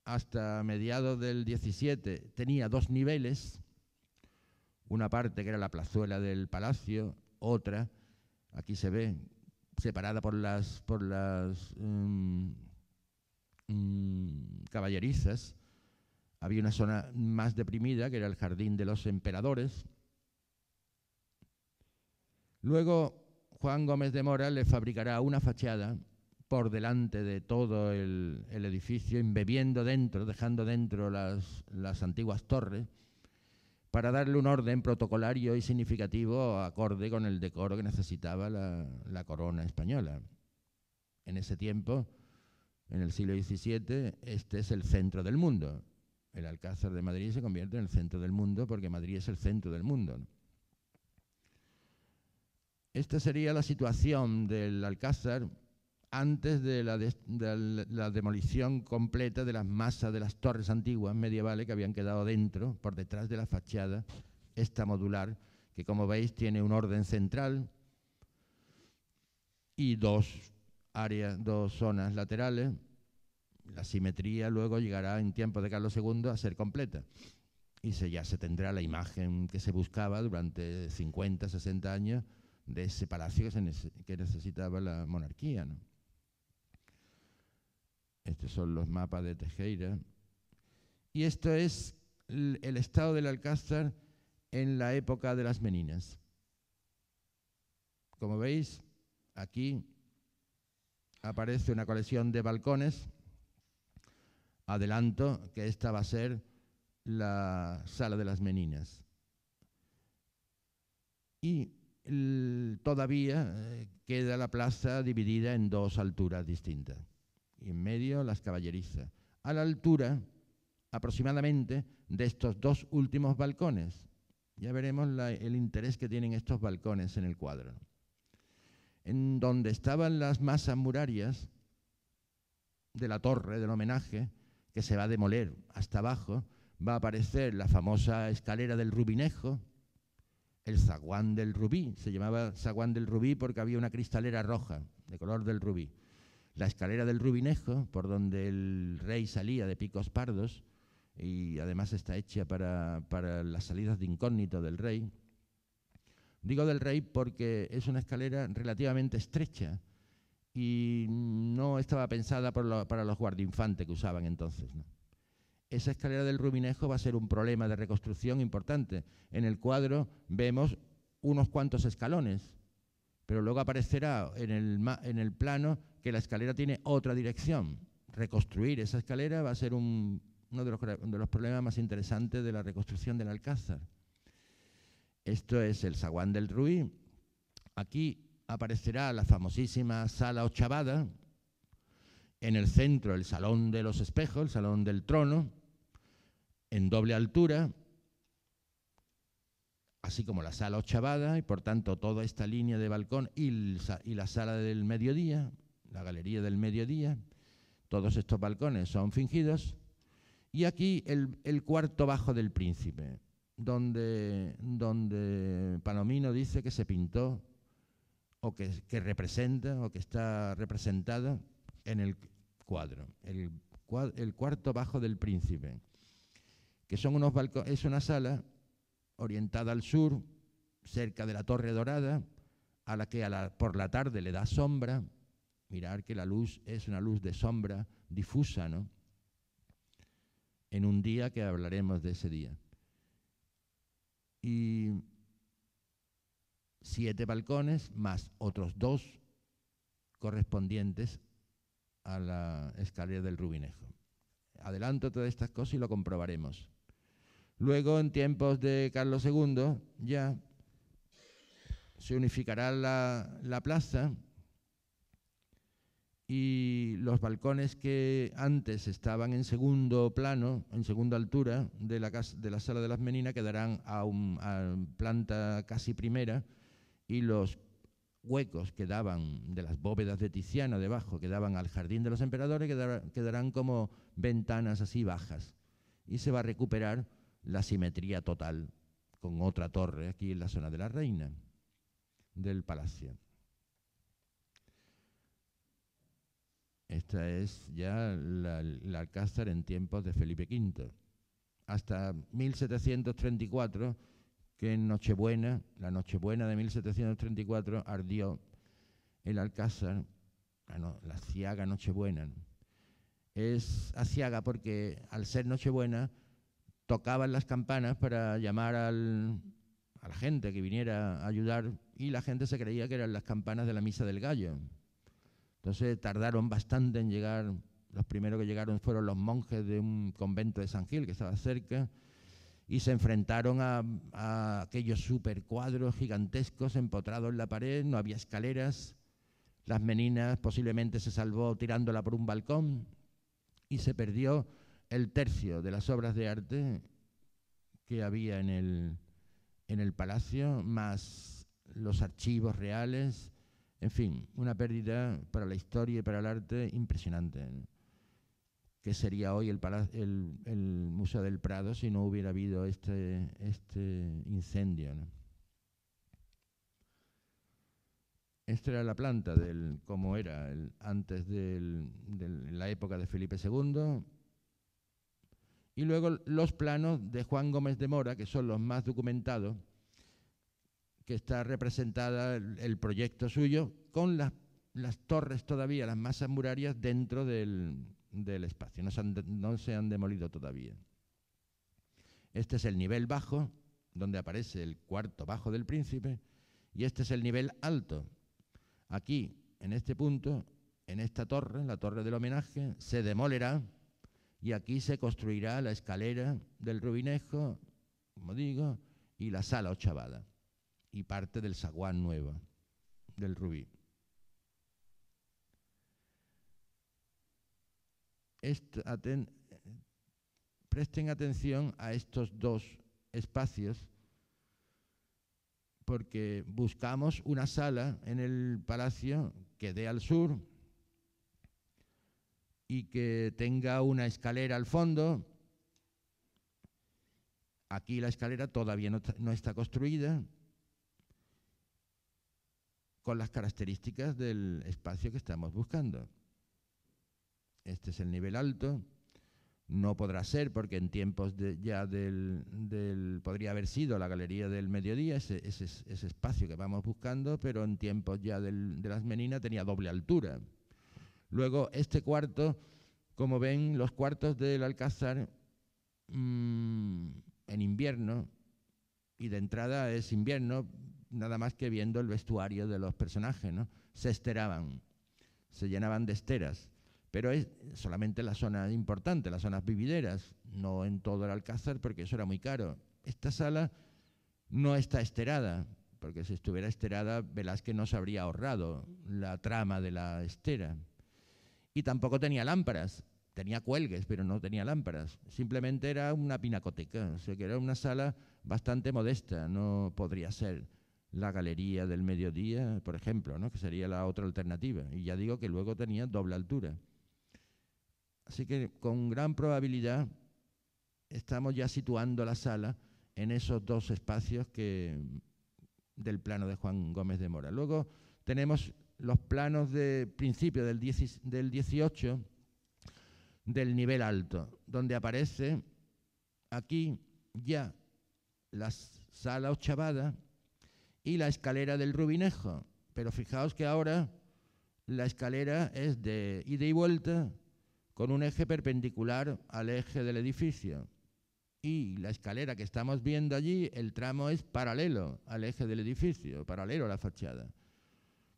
hasta mediados del 17 tenía dos niveles, una parte que era la plazuela del palacio, otra, aquí se ve, separada por las, por las mm, mm, caballerizas, había una zona más deprimida, que era el jardín de los emperadores. Luego, Juan Gómez de Mora le fabricará una fachada por delante de todo el, edificio, embebiendo dentro, dejando dentro las, antiguas torres, para darle un orden protocolario y significativo acorde con el decoro que necesitaba la, la, corona española. En ese tiempo, en el siglo XVII, este es el centro del mundo. El Alcázar de Madrid se convierte en el centro del mundo porque Madrid es el centro del mundo. Esta sería la situación del Alcázar antes de la, de la, demolición completa de las masas de las torres antiguas medievales que habían quedado dentro, por detrás de la fachada, esta modular, que como veis tiene un orden central y dos áreas, dos zonas laterales, la simetría luego llegará en tiempo de Carlos II a ser completa y se, ya se tendrá la imagen que se buscaba durante 50, 60 años de ese palacio que, necesitaba la monarquía. Estos son los mapas de Tejeira. Y esto es el estado del Alcázar en la época de las Meninas. Como veis, aquí aparece una colección de balcones adelanto que esta va a ser la sala de las meninas. Y todavía eh, queda la plaza dividida en dos alturas distintas. Y en medio las caballerizas. A la altura aproximadamente de estos dos últimos balcones. Ya veremos el interés que tienen estos balcones en el cuadro. En donde estaban las masas murarias de la torre del homenaje, que se va a demoler hasta abajo, va a aparecer la famosa escalera del Rubinejo, el zaguán del rubí, se llamaba zaguán del rubí porque había una cristalera roja, de color del rubí. La escalera del Rubinejo, por donde el rey salía de picos pardos, y además está hecha para, para las salidas de incógnito del rey. Digo del rey porque es una escalera relativamente estrecha, y no estaba pensada para los guardainfantes que usaban entonces. Esa escalera del Rubinejo va a ser un problema de reconstrucción importante. En el cuadro vemos unos cuantos escalones, pero luego aparecerá en el, en el plano que la escalera tiene otra dirección. Reconstruir esa escalera va a ser uno de los, problemas más interesantes de la reconstrucción del Alcázar. Esto es el saguán del Ruy. Aquí aparecerá la famosísima sala ochavada, en el centro el salón de los espejos, el salón del trono, en doble altura, así como la sala ochavada y por tanto toda esta línea de balcón y, la sala del mediodía, la galería del mediodía, todos estos balcones son fingidos. Y aquí el, cuarto bajo del príncipe, donde, donde Palomino dice que se pintó o que, representa o que está representada en el cuadro, el, cuarto bajo del príncipe, que son unos es una sala orientada al sur, cerca de la Torre Dorada, a la que por la tarde le da sombra. Mirar que la luz es una luz de sombra difusa, ¿no? En un día que hablaremos de ese día. Y siete balcones más otros dos correspondientes a la escalera del Rubinejo. Adelanto todas estas cosas y lo comprobaremos. Luego, en tiempos de Carlos II, ya se unificará la, plaza y los balcones que antes estaban en segundo plano, en segunda altura de la, de la sala de las meninas, quedarán a, un, a planta casi primera, y los huecos que daban de las bóvedas de Tiziano debajo, que daban al jardín de los emperadores, quedarán como ventanas así bajas. Y se va a recuperar la simetría total con otra torre aquí en la zona de la reina del palacio. Esta es ya la, la Alcázar en tiempos de Felipe V. Hasta 1734 que en Nochebuena, la Nochebuena de 1734, ardió el Alcázar, ah, la, Ciaga Nochebuena. Es aciaga porque al ser Nochebuena tocaban las campanas para llamar a la gente que viniera a ayudar y la gente se creía que eran las campanas de la Misa del Gallo. Entonces tardaron bastante en llegar, los primeros que llegaron fueron los monjes de un convento de San Gil que estaba cerca, y se enfrentaron a, aquellos aquellos supercuadros gigantescos empotrados en la pared, no había escaleras, las meninas posiblemente se salvó tirándola por un balcón y se perdió el tercio de las obras de arte que había en el, en el palacio, más los archivos reales, en fin, una pérdida para la historia y para el arte impresionante que sería hoy el, Museo del Prado si no hubiera habido este, este incendio. Esta era la planta del cómo era antes de la época de Felipe II. Y luego los planos de Juan Gómez de Mora, que son los más documentados, que está representada el, proyecto suyo, con las, las, torres todavía, las masas murarias dentro del, del espacio, no se, han, demolido todavía. Este es el nivel bajo, donde aparece el cuarto bajo del príncipe, y este es el nivel alto. Aquí, en este punto, en esta torre, la torre del homenaje, se demolerá y aquí se construirá la escalera del Rubinejo, como digo, y la sala ochavada y parte del saguán nuevo del Rubí. presten atención a estos dos espacios porque buscamos una sala en el palacio que dé al sur y que tenga una escalera al fondo. Aquí la escalera todavía no está construida con las características del espacio que estamos buscando este es el nivel alto, no podrá ser porque en tiempos ya del, podría haber sido la galería del mediodía, ese, ese, espacio que vamos buscando, pero en tiempos ya del, de las meninas tenía doble altura. Luego este cuarto, como ven, los cuartos del Alcázar mm, en invierno, y de entrada es invierno, nada más que viendo el vestuario de los personajes, ¿no? se esteraban, se llenaban de esteras pero es solamente la zona importante, las zonas vivideras, no en todo el Alcázar, porque eso era muy caro. Esta sala no está esterada, porque si estuviera esterada, Velázquez no se habría ahorrado la trama de la estera. Y tampoco tenía lámparas, tenía cuelgues, pero no tenía lámparas. Simplemente era una pinacoteca, o sea que era una sala bastante modesta, no podría ser la galería del mediodía, por ejemplo, ¿no? que sería la otra alternativa. Y ya digo que luego tenía doble altura. Así que con gran probabilidad estamos ya situando la sala en esos dos espacios del plano de Juan Gómez de Mora. Luego tenemos los planos de principio del, del 18 del nivel alto, donde aparece aquí ya la sala ochavada y la escalera del Rubinejo. Pero fijaos que ahora la escalera es de ida y vuelta con un eje perpendicular al eje del edificio. Y la escalera que estamos viendo allí, el tramo es paralelo al eje del edificio, paralelo a la fachada.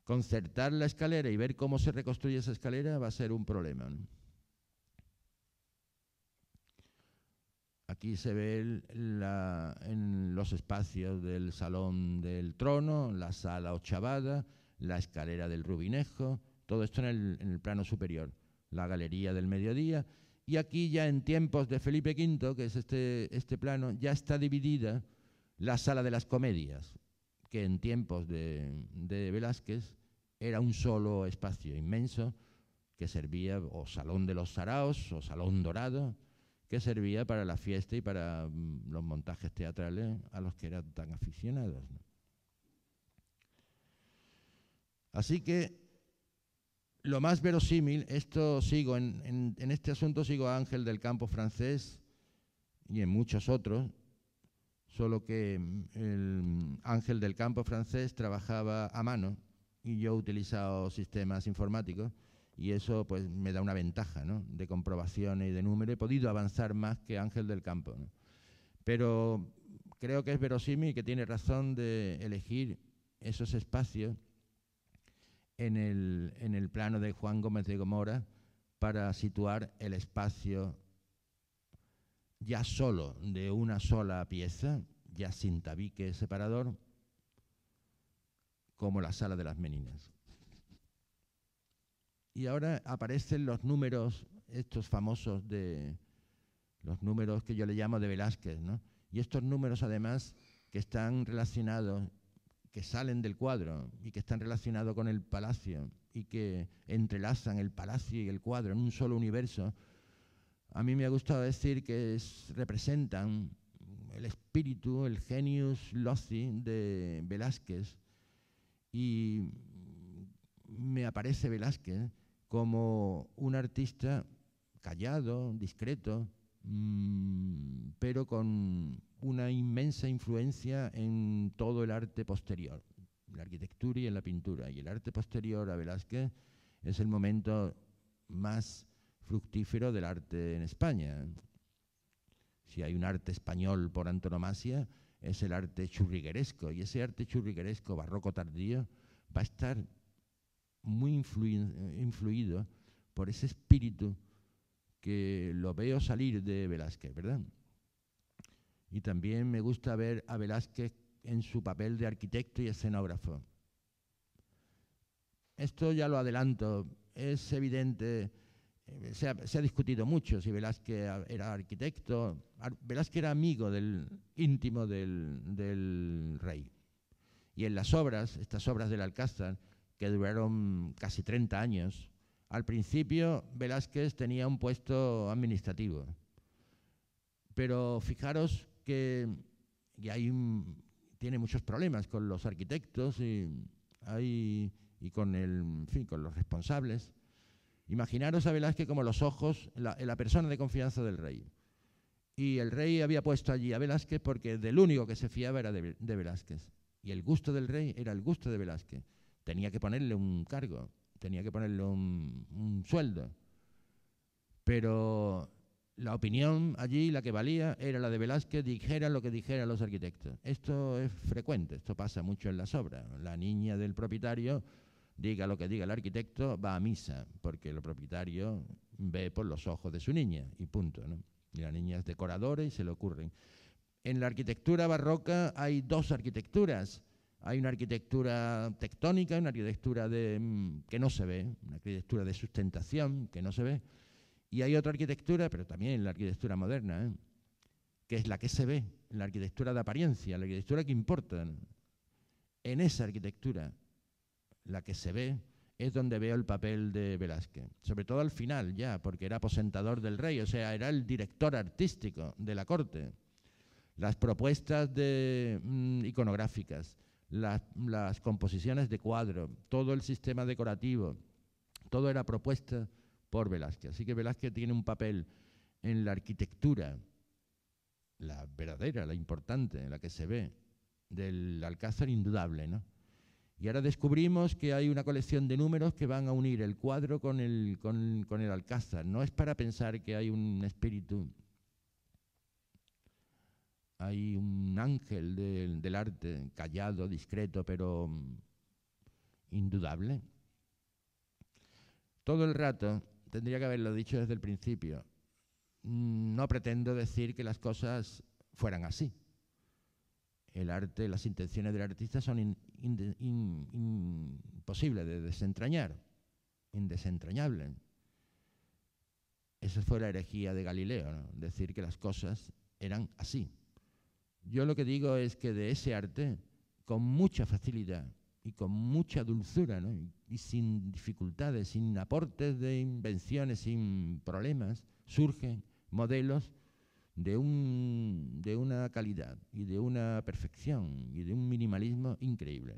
Concertar la escalera y ver cómo se reconstruye esa escalera va a ser un problema. Aquí se ve en los espacios del Salón del Trono, la sala ochavada, la escalera del Rubinejo, todo esto en el plano superior la Galería del Mediodía, y aquí ya en tiempos de Felipe V, que es este, este plano, ya está dividida la sala de las comedias, que en tiempos de, de Velázquez era un solo espacio inmenso que servía, o salón de los saraos, o salón dorado, que servía para la fiesta y para mm, los montajes teatrales a los que eran tan aficionados. Así que lo más verosímil, esto sigo, en, este asunto sigo a Ángel del Campo francés y en muchos otros, solo que mm, el Ángel del Campo francés trabajaba a mano y yo he utilizado sistemas informáticos y eso pues me da una ventaja ¿no? de comprobación y de número. He podido avanzar más que Ángel del Campo. Pero creo que es verosímil que tiene razón de elegir esos espacios en el, en el plano de Juan Gómez de Gomora para situar el espacio ya solo de una sola pieza, ya sin tabique separador, como la sala de las meninas. Y ahora aparecen los números, estos famosos de los números que yo le llamo de Velázquez, ¿no? Y estos números además que están relacionados que salen del cuadro y que están relacionados con el palacio y que entrelazan el palacio y el cuadro en un solo universo, a mí me ha gustado decir que representan el espíritu, el genius loci de Velázquez y me aparece Velázquez como un artista callado, discreto, mm, pero con una inmensa influencia en todo el arte posterior, en la arquitectura y en la pintura. Y el arte posterior a Velázquez es el momento más fructífero del arte en España. Si hay un arte español por antonomasia, es el arte churrigueresco. Y ese arte churrigueresco barroco tardío va a estar muy influido por ese espíritu que lo veo salir de Velázquez, ¿verdad? Y también me gusta ver a Velázquez en su papel de arquitecto y escenógrafo. Esto ya lo adelanto, es evidente, eh, se ha, discutido mucho si Velázquez era arquitecto, Velázquez era amigo del, íntimo del, del rey. Y en las obras, estas obras del Alcázar, que duraron casi 30 años, al principio Velázquez tenía un puesto administrativo. Pero fijaros que hay tiene muchos problemas con los arquitectos y, con, el, fin, con los responsables. Imaginaros a Velázquez como los ojos, la, la persona de confianza del rey. Y el rey había puesto allí a Velázquez porque del único que se fiaba era de, Velázquez. Y el gusto del rey era el gusto de Velázquez. Tenía que ponerle un cargo, tenía que ponerle un, un sueldo. Pero la opinión allí, la que valía, era la de Velázquez, dijera lo que dijera los arquitectos. Esto es frecuente, esto pasa mucho en las obras. La niña del propietario, diga lo que diga el arquitecto, va a misa, porque el propietario ve por los ojos de su niña, y punto. Y la niña es decoradora y se le ocurren. En la arquitectura barroca hay dos arquitecturas. Hay una arquitectura tectónica, una arquitectura de, mm, que no se ve, una arquitectura de sustentación que no se ve, y hay otra arquitectura, pero también la arquitectura moderna, ¿eh? que es la que se ve, la arquitectura de apariencia, la arquitectura que importa. En esa arquitectura, la que se ve, es donde veo el papel de Velázquez. Sobre todo al final, ya, porque era aposentador del rey, o sea, era el director artístico de la corte. Las propuestas de, mm, iconográficas, las composiciones de cuadro, todo el sistema decorativo, todo era propuesta por Velázquez. Así que Velázquez tiene un papel en la arquitectura, la verdadera, la importante, en la que se ve, del Alcázar indudable, Y ahora descubrimos que hay una colección de números que van a unir el cuadro con el, Alcázar. No es para pensar que hay un espíritu, hay un ángel del, del arte, callado, discreto, pero mm, indudable. Todo el rato tendría que haberlo dicho desde el principio. Mm, no pretendo decir que las cosas fueran así. El arte, las intenciones del artista son imposibles de desentrañar, indesentrañables. Esa fue la herejía de Galileo, decir que las cosas eran así. Yo lo que digo es que de ese arte, con mucha facilidad, y con mucha dulzura, ¿no? y, sin dificultades, sin aportes de invenciones, sin problemas, surgen modelos de, un, de una calidad y de una perfección y de un minimalismo increíble.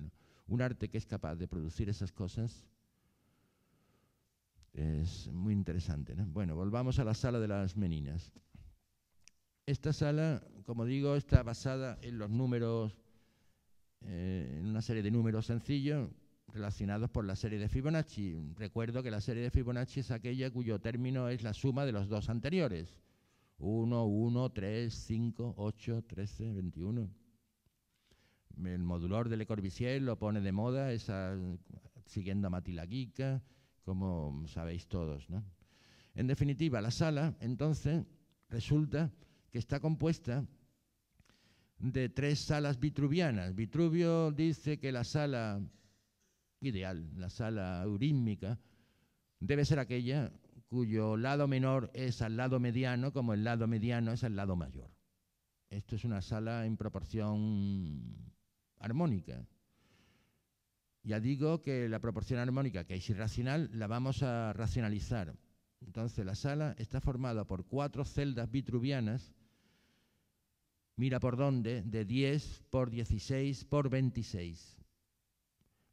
Un arte que es capaz de producir esas cosas es muy interesante. Bueno, volvamos a la sala de las meninas. Esta sala, como digo, está basada en los números eh, en una serie de números sencillos relacionados por la serie de Fibonacci. Recuerdo que la serie de Fibonacci es aquella cuyo término es la suma de los dos anteriores. 1, 1, 3, 5, 8, 13, 21. El modulor de Le Corbusier lo pone de moda, esa, siguiendo a Matilaguica, como sabéis todos. En definitiva, la sala, entonces, resulta que está compuesta de tres salas vitruvianas. Vitruvio dice que la sala ideal, la sala eurítmica, debe ser aquella cuyo lado menor es al lado mediano, como el lado mediano es al lado mayor. Esto es una sala en proporción armónica. Ya digo que la proporción armónica, que es irracional, la vamos a racionalizar. Entonces la sala está formada por cuatro celdas vitruvianas mira por dónde, de 10 por 16 por 26,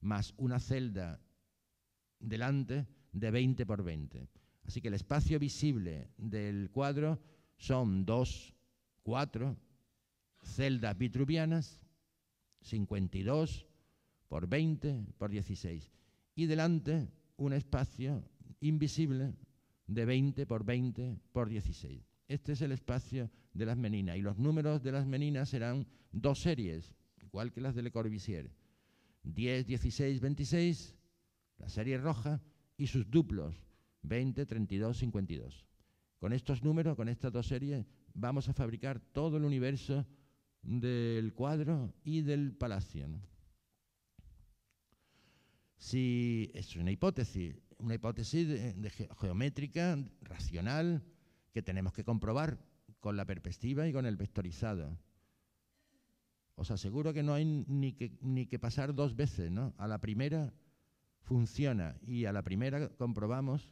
más una celda delante de 20 por 20. Así que el espacio visible del cuadro son dos, cuatro celdas vitruvianas, 52 por 20 por 16, y delante un espacio invisible de 20 por 20 por 16. Este es el espacio de las meninas. Y los números de las meninas serán dos series, igual que las de Le Corbusier. 10, 16, 26, la serie roja y sus duplos, 20, 32, 52. Con estos números, con estas dos series, vamos a fabricar todo el universo del cuadro y del palacio. Si es una hipótesis, una hipótesis geométrica, racional, que tenemos que comprobar con la perspectiva y con el vectorizado. Os aseguro que no hay ni que, pasar dos veces, ¿no? A la primera funciona y a la primera comprobamos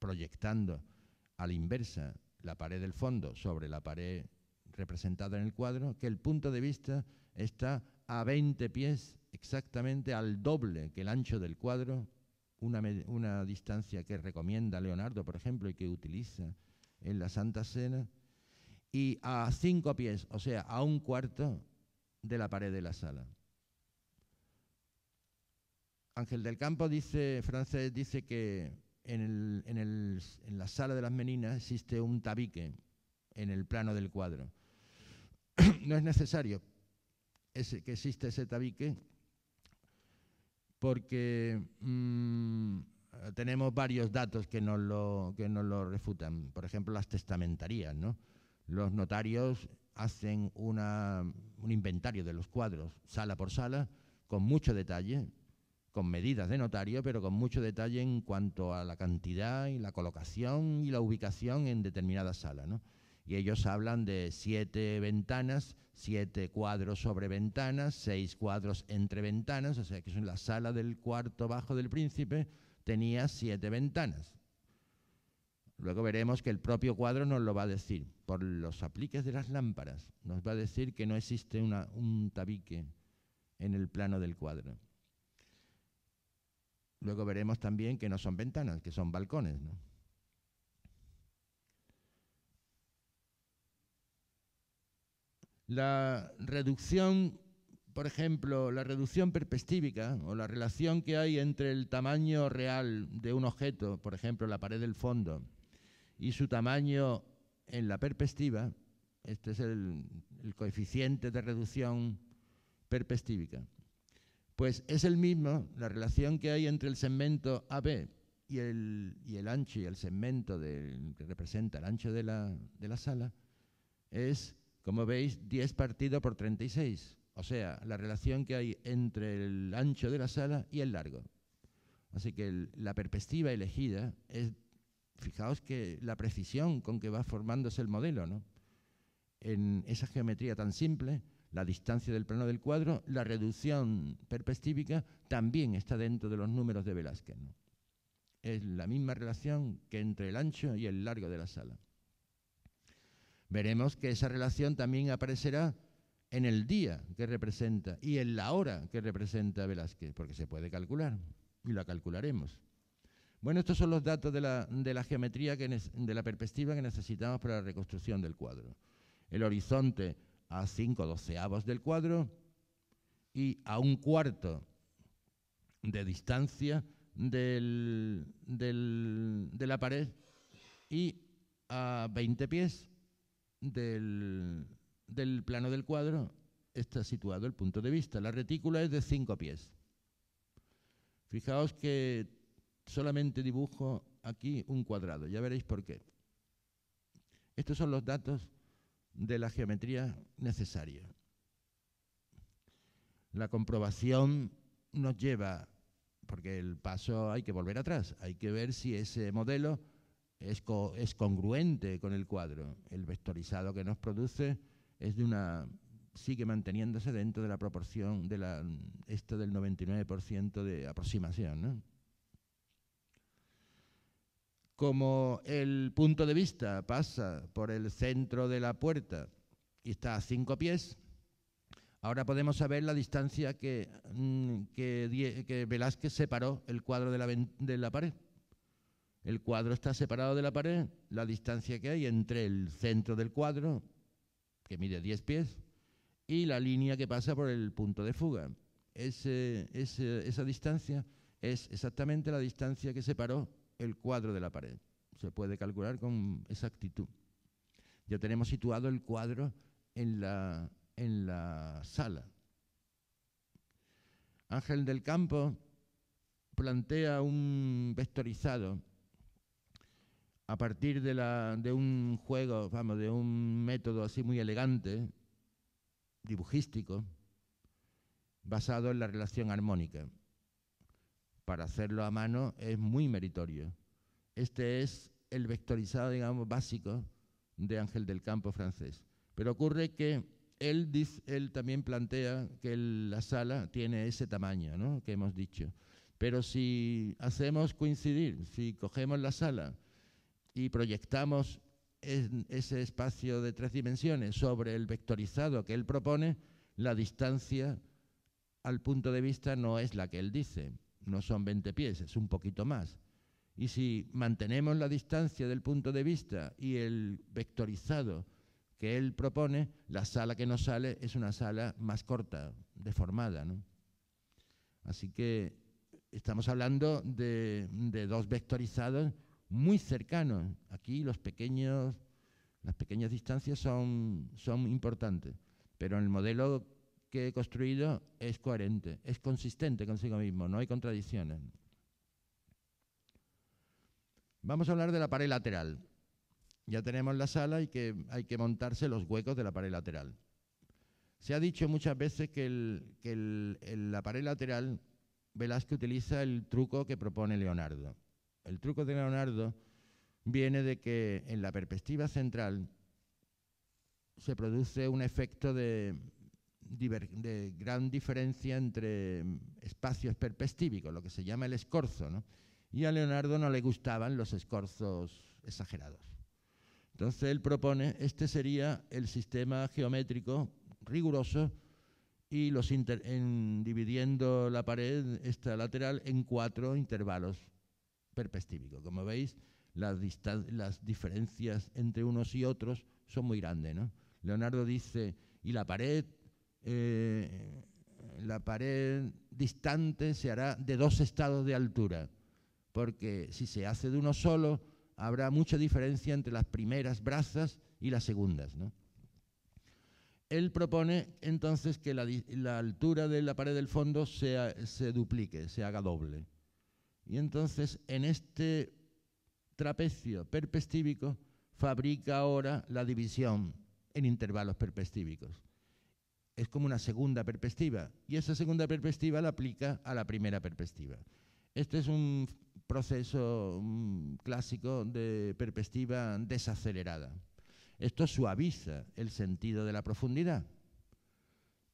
proyectando a la inversa la pared del fondo sobre la pared representada en el cuadro, que el punto de vista está a 20 pies exactamente al doble que el ancho del cuadro una, distancia que recomienda Leonardo, por ejemplo, y que utiliza en la Santa Cena, y a cinco pies, o sea, a un cuarto de la pared de la sala. Ángel del Campo dice, francés dice que en, la sala de las meninas existe un tabique en el plano del cuadro. no es necesario que exista ese tabique porque mm, tenemos varios datos que nos, lo, que lo refutan. Por ejemplo, las testamentarías. ¿no? Los notarios hacen un inventario de los cuadros, sala por sala, con mucho detalle, con medidas de notario, pero con mucho detalle en cuanto a la cantidad y la colocación y la ubicación en determinada sala. ¿no? y ellos hablan de siete ventanas, siete cuadros sobre ventanas, seis cuadros entre ventanas, o sea que en la sala del cuarto bajo del príncipe tenía siete ventanas. Luego veremos que el propio cuadro nos lo va a decir, por los apliques de las lámparas, nos va a decir que no existe un tabique en el plano del cuadro. Luego veremos también que no son ventanas, que son balcones, ¿no? La reducción, por ejemplo, la reducción perspectívica o la relación que hay entre el tamaño real de un objeto, por ejemplo, la pared del fondo, y su tamaño en la perspectiva, este es el, coeficiente de reducción perspectívica, pues es el mismo, la relación que hay entre el segmento AB y el, y el ancho y el segmento que representa el ancho de la, de la sala, es como veis, 10 partido por 36, o sea, la relación que hay entre el ancho de la sala y el largo. Así que la perspectiva elegida es, fijaos que la precisión con que va formándose el modelo, En esa geometría tan simple, la distancia del plano del cuadro, la reducción perspectívica también está dentro de los números de Velázquez. ¿no? Es la misma relación que entre el ancho y el largo de la sala. Veremos que esa relación también aparecerá en el día que representa y en la hora que representa Velázquez, porque se puede calcular y la calcularemos. Bueno, estos son los datos de la, geometría, que de la perspectiva que necesitamos para la reconstrucción del cuadro. El horizonte a 5 doceavos del cuadro y a un cuarto de distancia de la pared y a 20 pies del, plano del cuadro está situado el punto de vista. La retícula es de cinco pies. Fijaos que solamente dibujo aquí un cuadrado, ya veréis por qué. Estos son los datos de la geometría necesaria. La comprobación nos lleva, porque el paso hay que volver atrás, hay que ver si ese modelo es, congruente con el cuadro. El vectorizado que nos produce es de una sigue manteniéndose dentro de la proporción de la, esto del 99% de aproximación. Como el punto de vista pasa por el centro de la puerta y está a cinco pies, ahora podemos saber la distancia que, mm, Velázquez separó el cuadro de la, de la pared. El cuadro está separado de la pared, la distancia que hay entre el centro del cuadro, que mide 10 pies, y la línea que pasa por el punto de fuga. esa distancia es exactamente la distancia que separó el cuadro de la pared. Se puede calcular con exactitud. Ya tenemos situado el cuadro en la, en la sala. Ángel del Campo plantea un vectorizado a partir de, un juego, vamos, de un método así muy elegante, dibujístico, basado en la relación armónica. Para hacerlo a mano es muy meritorio. Este es el vectorizado, digamos, básico de Ángel del Campo francés. Pero ocurre que él, también plantea que la sala tiene ese tamaño ¿no? que hemos dicho. Pero si hacemos coincidir, si cogemos la sala, y proyectamos en ese espacio de tres dimensiones sobre el vectorizado que él propone, la distancia al punto de vista no es la que él dice, no son 20 pies, es un poquito más. Y si mantenemos la distancia del punto de vista y el vectorizado que él propone, la sala que nos sale es una sala más corta, deformada. Así que estamos hablando de, de dos vectorizados muy cercano, Aquí las pequeñas distancias son, son importantes, pero el modelo que he construido es coherente, es consistente consigo mismo, no hay contradicciones. Vamos a hablar de la pared lateral. Ya tenemos la sala y que hay que montarse los huecos de la pared lateral. Se ha dicho muchas veces que, la pared lateral, Velázquez utiliza el truco que propone Leonardo. El truco de Leonardo viene de que en la perspectiva central se produce un efecto de, gran diferencia entre espacios perspectívicos, lo que se llama el escorzo, y a Leonardo no le gustaban los escorzos exagerados. Entonces él propone, este sería el sistema geométrico riguroso y los dividiendo la pared, esta lateral, en cuatro intervalos como veis, las, diferencias entre unos y otros son muy grandes. ¿no? Leonardo dice, y la pared, eh, la pared distante se hará de dos estados de altura, porque si se hace de uno solo, habrá mucha diferencia entre las primeras brazas y las segundas. Él propone entonces que la, la, altura de la pared del fondo sea, se duplique, se haga doble. Y entonces en este trapecio perpestíbico fabrica ahora la división en intervalos perpestíbicos. Es como una segunda perspectiva y esa segunda perspectiva la aplica a la primera perspectiva. Este es un proceso clásico de perspectiva desacelerada. Esto suaviza el sentido de la profundidad.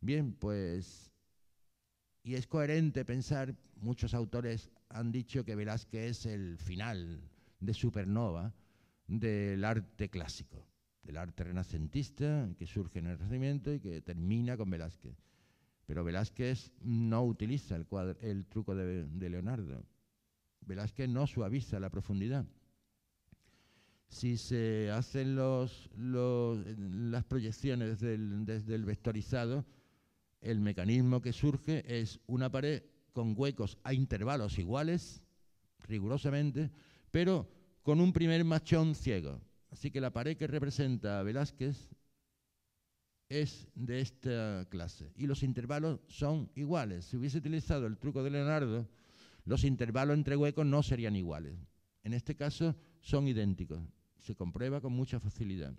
Bien, pues y es coherente pensar, muchos autores han dicho que Velázquez es el final de supernova del arte clásico, del arte renacentista que surge en el Renacimiento y que termina con Velázquez. Pero Velázquez no utiliza el, el truco de, Leonardo. Velázquez no suaviza la profundidad. Si se hacen los, las proyecciones del desde el vectorizado, el mecanismo que surge es una pared con huecos a intervalos iguales, rigurosamente, pero con un primer machón ciego. Así que la pared que representa a Velázquez es de esta clase. Y los intervalos son iguales. Si hubiese utilizado el truco de Leonardo, los intervalos entre huecos no serían iguales. En este caso son idénticos. Se comprueba con mucha facilidad.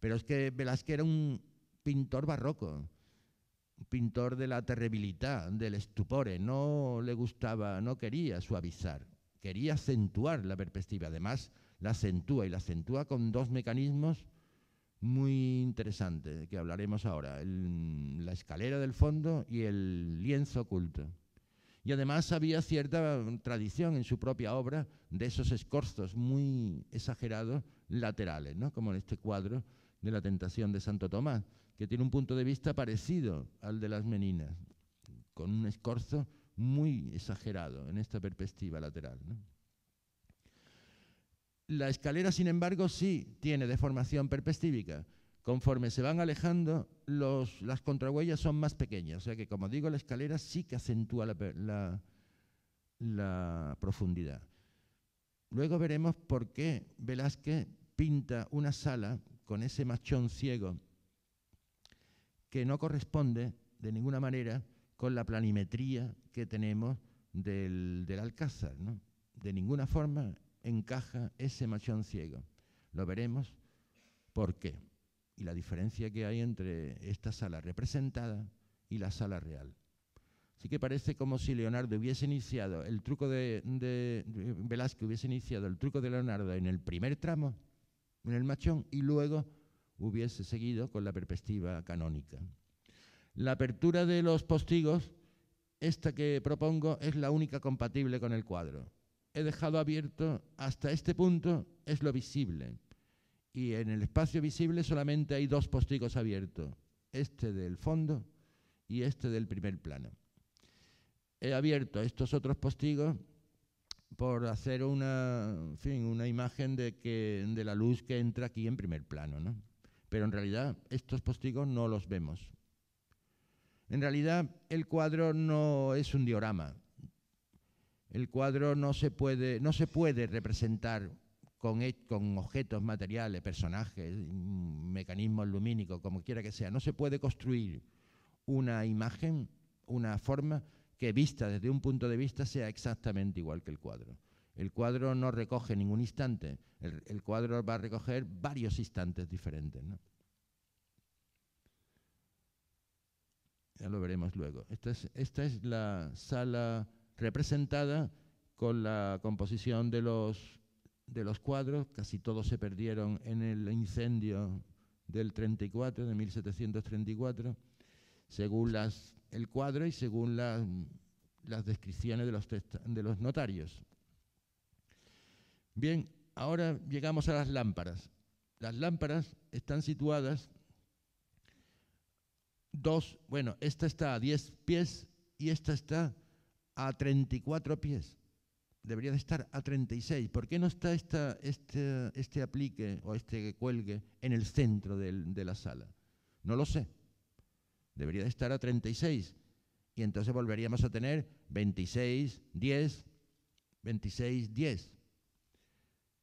Pero es que Velázquez era un pintor barroco pintor de la terribilidad, del estupore, no le gustaba, no quería suavizar, quería acentuar la perspectiva, además la acentúa y la acentúa con dos mecanismos muy interesantes que hablaremos ahora, la escalera del fondo y el lienzo oculto. Y además había cierta tradición en su propia obra de esos escorzos muy exagerados laterales, ¿no? como en este cuadro de la tentación de Santo Tomás, que tiene un punto de vista parecido al de las meninas, con un escorzo muy exagerado en esta perspectiva lateral. La escalera, sin embargo, sí tiene deformación perspectívica. Conforme se van alejando, las contrahuellas son más pequeñas. O sea que, como digo, la escalera sí que acentúa la, la profundidad. Luego veremos por qué Velázquez pinta una sala con ese machón ciego que no corresponde de ninguna manera con la planimetría que tenemos del, del Alcázar. ¿no? De ninguna forma encaja ese machón ciego. Lo veremos por qué y la diferencia que hay entre esta sala representada y la sala real. Así que parece como si Leonardo hubiese iniciado el truco de, de Velázquez hubiese iniciado el truco de Leonardo en el primer tramo, en el machón, y luego hubiese seguido con la perspectiva canónica. La apertura de los postigos, esta que propongo, es la única compatible con el cuadro. He dejado abierto hasta este punto, es lo visible. Y en el espacio visible solamente hay dos postigos abiertos, este del fondo y este del primer plano. He abierto estos otros postigos por hacer una, imagen de, de la luz que entra aquí en primer plano. ¿no? pero en realidad estos postigos no los vemos. En realidad el cuadro no es un diorama. El cuadro no se puede, no se puede representar con, e, con objetos materiales, personajes, mecanismos lumínicos, como quiera que sea. No se puede construir una imagen, una forma que vista desde un punto de vista sea exactamente igual que el cuadro. El cuadro no recoge ningún instante, el, cuadro va a recoger varios instantes diferentes. Ya lo veremos luego. Esta es, la sala representada con la composición de los, cuadros, casi todos se perdieron en el incendio del 34, de 1734, según las, el cuadro y según las, descripciones de los, de los notarios. Bien, ahora llegamos a las lámparas. Las lámparas están situadas dos, bueno, esta está a 10 pies y esta está a 34 pies. Debería de estar a 36. ¿Por qué no está este, este aplique o este que cuelgue en el centro de la sala? No lo sé. Debería de estar a 36. Y entonces volveríamos a tener 26, 10, 26, 10.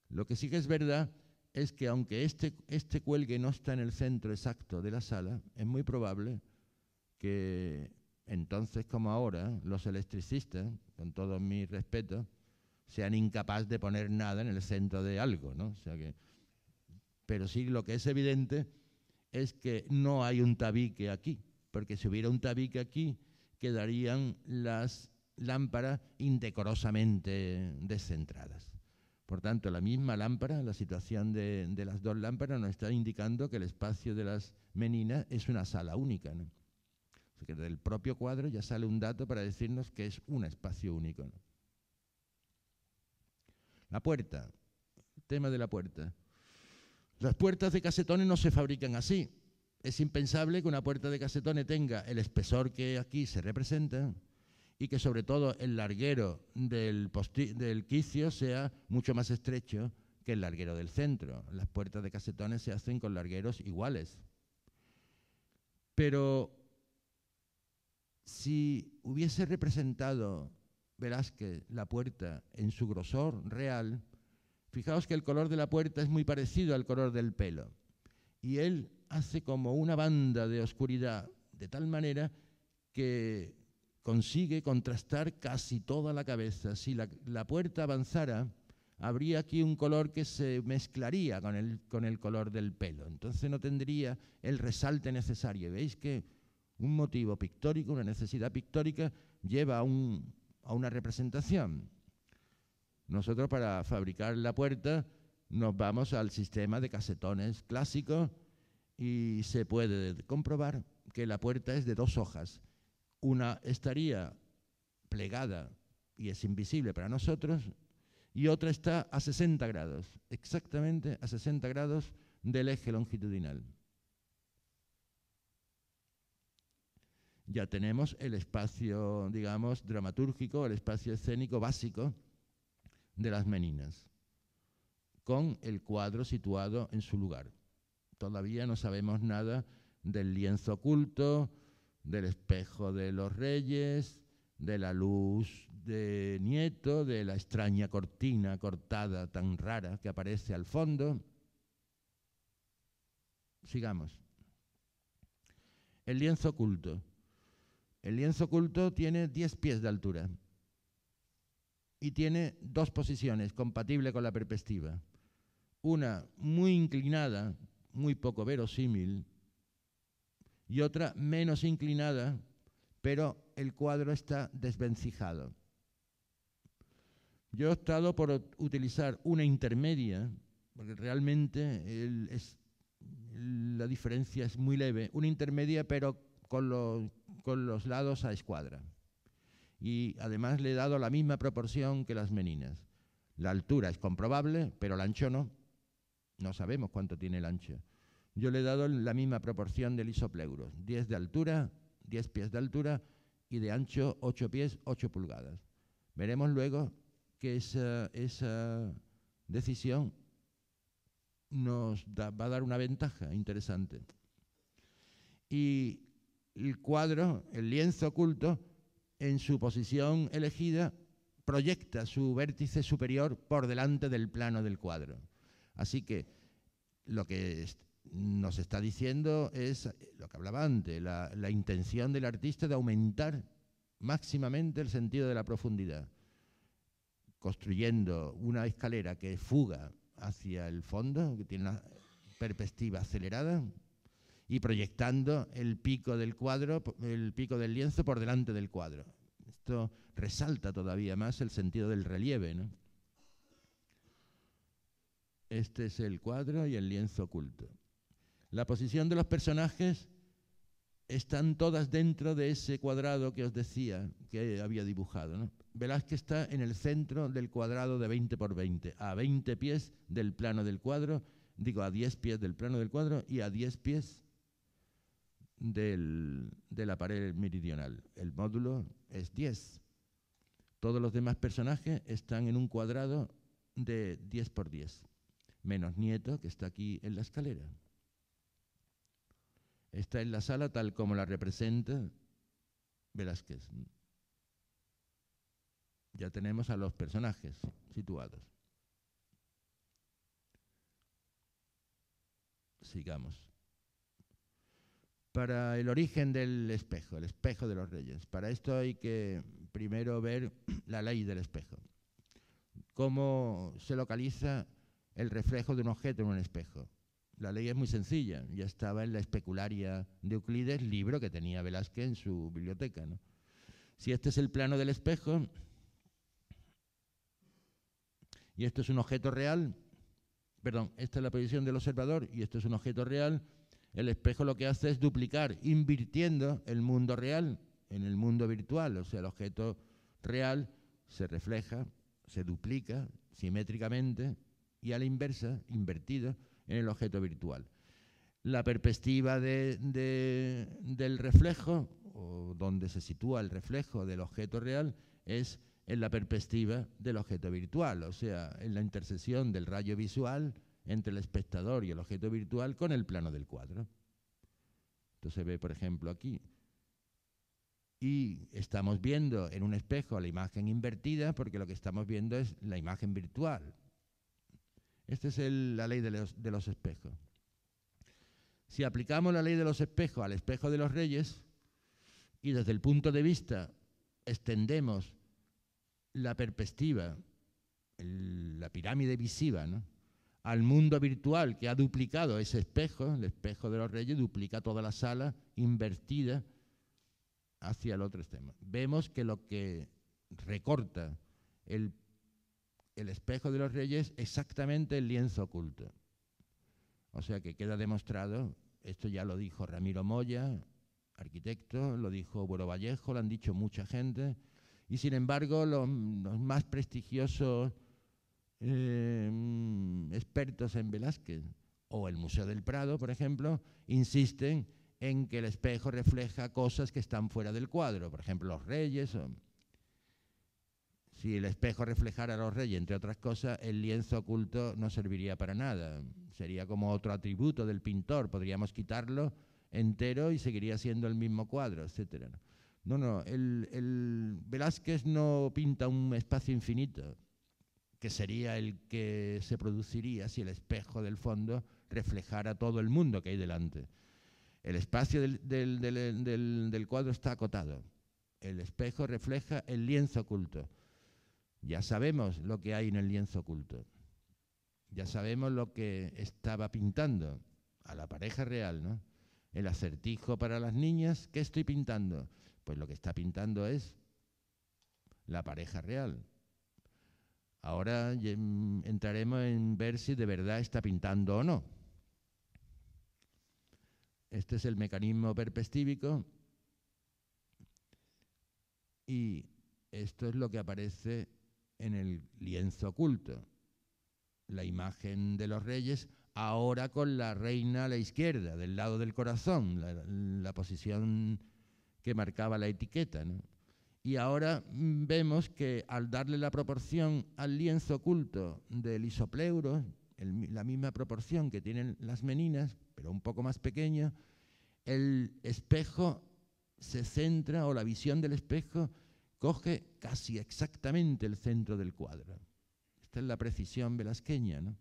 Lo que sí que es verdad es que aunque este, este cuelgue no está en el centro exacto de la sala, es muy probable que entonces como ahora los electricistas, con todo mi respeto, sean incapaces de poner nada en el centro de algo, ¿no? pero sí lo que es evidente es que no hay un tabique aquí, porque si hubiera un tabique aquí quedarían las lámparas indecorosamente descentradas. Por tanto, la misma lámpara, la situación de, las dos lámparas nos está indicando que el espacio de las meninas es una sala única. ¿no? O que del propio cuadro ya sale un dato para decirnos que es un espacio único. La puerta, tema de la puerta. Las puertas de casetones no se fabrican así. Es impensable que una puerta de casetones tenga el espesor que aquí se representa, y que sobre todo el larguero del, quicio sea mucho más estrecho que el larguero del centro. Las puertas de casetones se hacen con largueros iguales. Pero si hubiese representado Velázquez la puerta en su grosor real, fijaos que el color de la puerta es muy parecido al color del pelo. Y él hace como una banda de oscuridad, de tal manera que consigue contrastar casi toda la cabeza. Si la, puerta avanzara, habría aquí un color que se mezclaría con el, con el color del pelo. Entonces no tendría el resalte necesario. Veis que un motivo pictórico, una necesidad pictórica, lleva a, a una representación. Nosotros para fabricar la puerta nos vamos al sistema de casetones clásico y se puede comprobar que la puerta es de dos hojas. Una estaría plegada y es invisible para nosotros, y otra está a 60 grados, exactamente a 60 grados del eje longitudinal. Ya tenemos el espacio, digamos, dramatúrgico, el espacio escénico básico de las meninas, con el cuadro situado en su lugar. Todavía no sabemos nada del lienzo oculto, del espejo de los reyes, de la luz de Nieto, de la extraña cortina cortada tan rara que aparece al fondo. Sigamos. El lienzo oculto. El lienzo oculto tiene 10 pies de altura y tiene dos posiciones compatibles con la perspectiva. Una muy inclinada, muy poco verosímil, y otra menos inclinada, pero el cuadro está desvencijado. Yo he optado por utilizar una intermedia, porque realmente la diferencia es muy leve, una intermedia pero con los lados a escuadra. Y además le he dado la misma proporción que las meninas. La altura es comprobable, pero el ancho no. No sabemos cuánto tiene el ancho. Yo le he dado la misma proporción del isopleuro, 10 de altura, 10 pies de altura y de ancho 8 pies, 8 pulgadas. Veremos luego que esa, decisión nos va a dar una ventaja interesante. Y el cuadro, el lienzo oculto, en su posición elegida, proyecta su vértice superior por delante del plano del cuadro. Así que lo que nos está diciendo es lo que hablaba antes, la, intención del artista de aumentar máximamente el sentido de la profundidad, construyendo una escalera que fuga hacia el fondo, que tiene una perspectiva acelerada, y proyectando el pico del cuadro, el pico del lienzo por delante del cuadro. Esto resalta todavía más el sentido del relieve. ¿no? Este es el cuadro y el lienzo oculto. La posición de los personajes están todas dentro de ese cuadrado que os decía que había dibujado. ¿no? Velázquez está en el centro del cuadrado de 20 por 20, a 20 pies del plano del cuadro, digo a 10 pies del plano del cuadro y a 10 pies de la pared meridional. El módulo es 10. Todos los demás personajes están en un cuadrado de 10 por 10, menos Nieto que está aquí en la escalera. Esta es la sala tal como la representa Velázquez. Ya tenemos a los personajes situados. Sigamos. Para el origen del espejo, el espejo de los reyes. Para esto hay que primero ver la ley del espejo. Cómo se localiza el reflejo de un objeto en un espejo la ley es muy sencilla, ya estaba en la especularia de Euclides, libro que tenía Velázquez en su biblioteca. Si este es el plano del espejo y esto es un objeto real, perdón, esta es la posición del observador y esto es un objeto real, el espejo lo que hace es duplicar, invirtiendo el mundo real en el mundo virtual, o sea, el objeto real se refleja, se duplica simétricamente y a la inversa, invertido, en el objeto virtual. La perspectiva del reflejo, o donde se sitúa el reflejo del objeto real, es en la perspectiva del objeto virtual, o sea, en la intersección del rayo visual entre el espectador y el objeto virtual con el plano del cuadro. Entonces, se ve, por ejemplo, aquí. Y estamos viendo en un espejo la imagen invertida porque lo que estamos viendo es la imagen virtual, esta es la ley de los, espejos. Si aplicamos la ley de los espejos al espejo de los reyes y desde el punto de vista extendemos la perspectiva, la pirámide visiva, al mundo virtual que ha duplicado ese espejo, el espejo de los reyes duplica toda la sala invertida hacia el otro extremo. Vemos que lo que recorta el el espejo de los reyes exactamente el lienzo oculto. O sea que queda demostrado, esto ya lo dijo Ramiro Moya, arquitecto, lo dijo Bueno Vallejo, lo han dicho mucha gente, y sin embargo los, más prestigiosos eh, expertos en Velázquez o el Museo del Prado, por ejemplo, insisten en que el espejo refleja cosas que están fuera del cuadro, por ejemplo los reyes. O, si el espejo reflejara a los reyes, entre otras cosas, el lienzo oculto no serviría para nada. Sería como otro atributo del pintor, podríamos quitarlo entero y seguiría siendo el mismo cuadro, etc. No, no, el, Velázquez no pinta un espacio infinito, que sería el que se produciría si el espejo del fondo reflejara todo el mundo que hay delante. El espacio del, del, del cuadro está acotado. El espejo refleja el lienzo oculto. Ya sabemos lo que hay en el lienzo oculto. Ya sabemos lo que estaba pintando a la pareja real, ¿no? El acertijo para las niñas, ¿qué estoy pintando? Pues lo que está pintando es la pareja real. Ahora entraremos en ver si de verdad está pintando o no. Este es el mecanismo perpestívico y esto es lo que aparece en el lienzo oculto. La imagen de los reyes ahora con la reina a la izquierda, del lado del corazón, la, posición que marcaba la etiqueta. Y ahora mm, vemos que al darle la proporción al lienzo oculto del isopleuro, la misma proporción que tienen las meninas, pero un poco más pequeña, el espejo se centra, o la visión del espejo, coge casi exactamente el centro del cuadro. Esta es la precisión velasqueña, ¿no?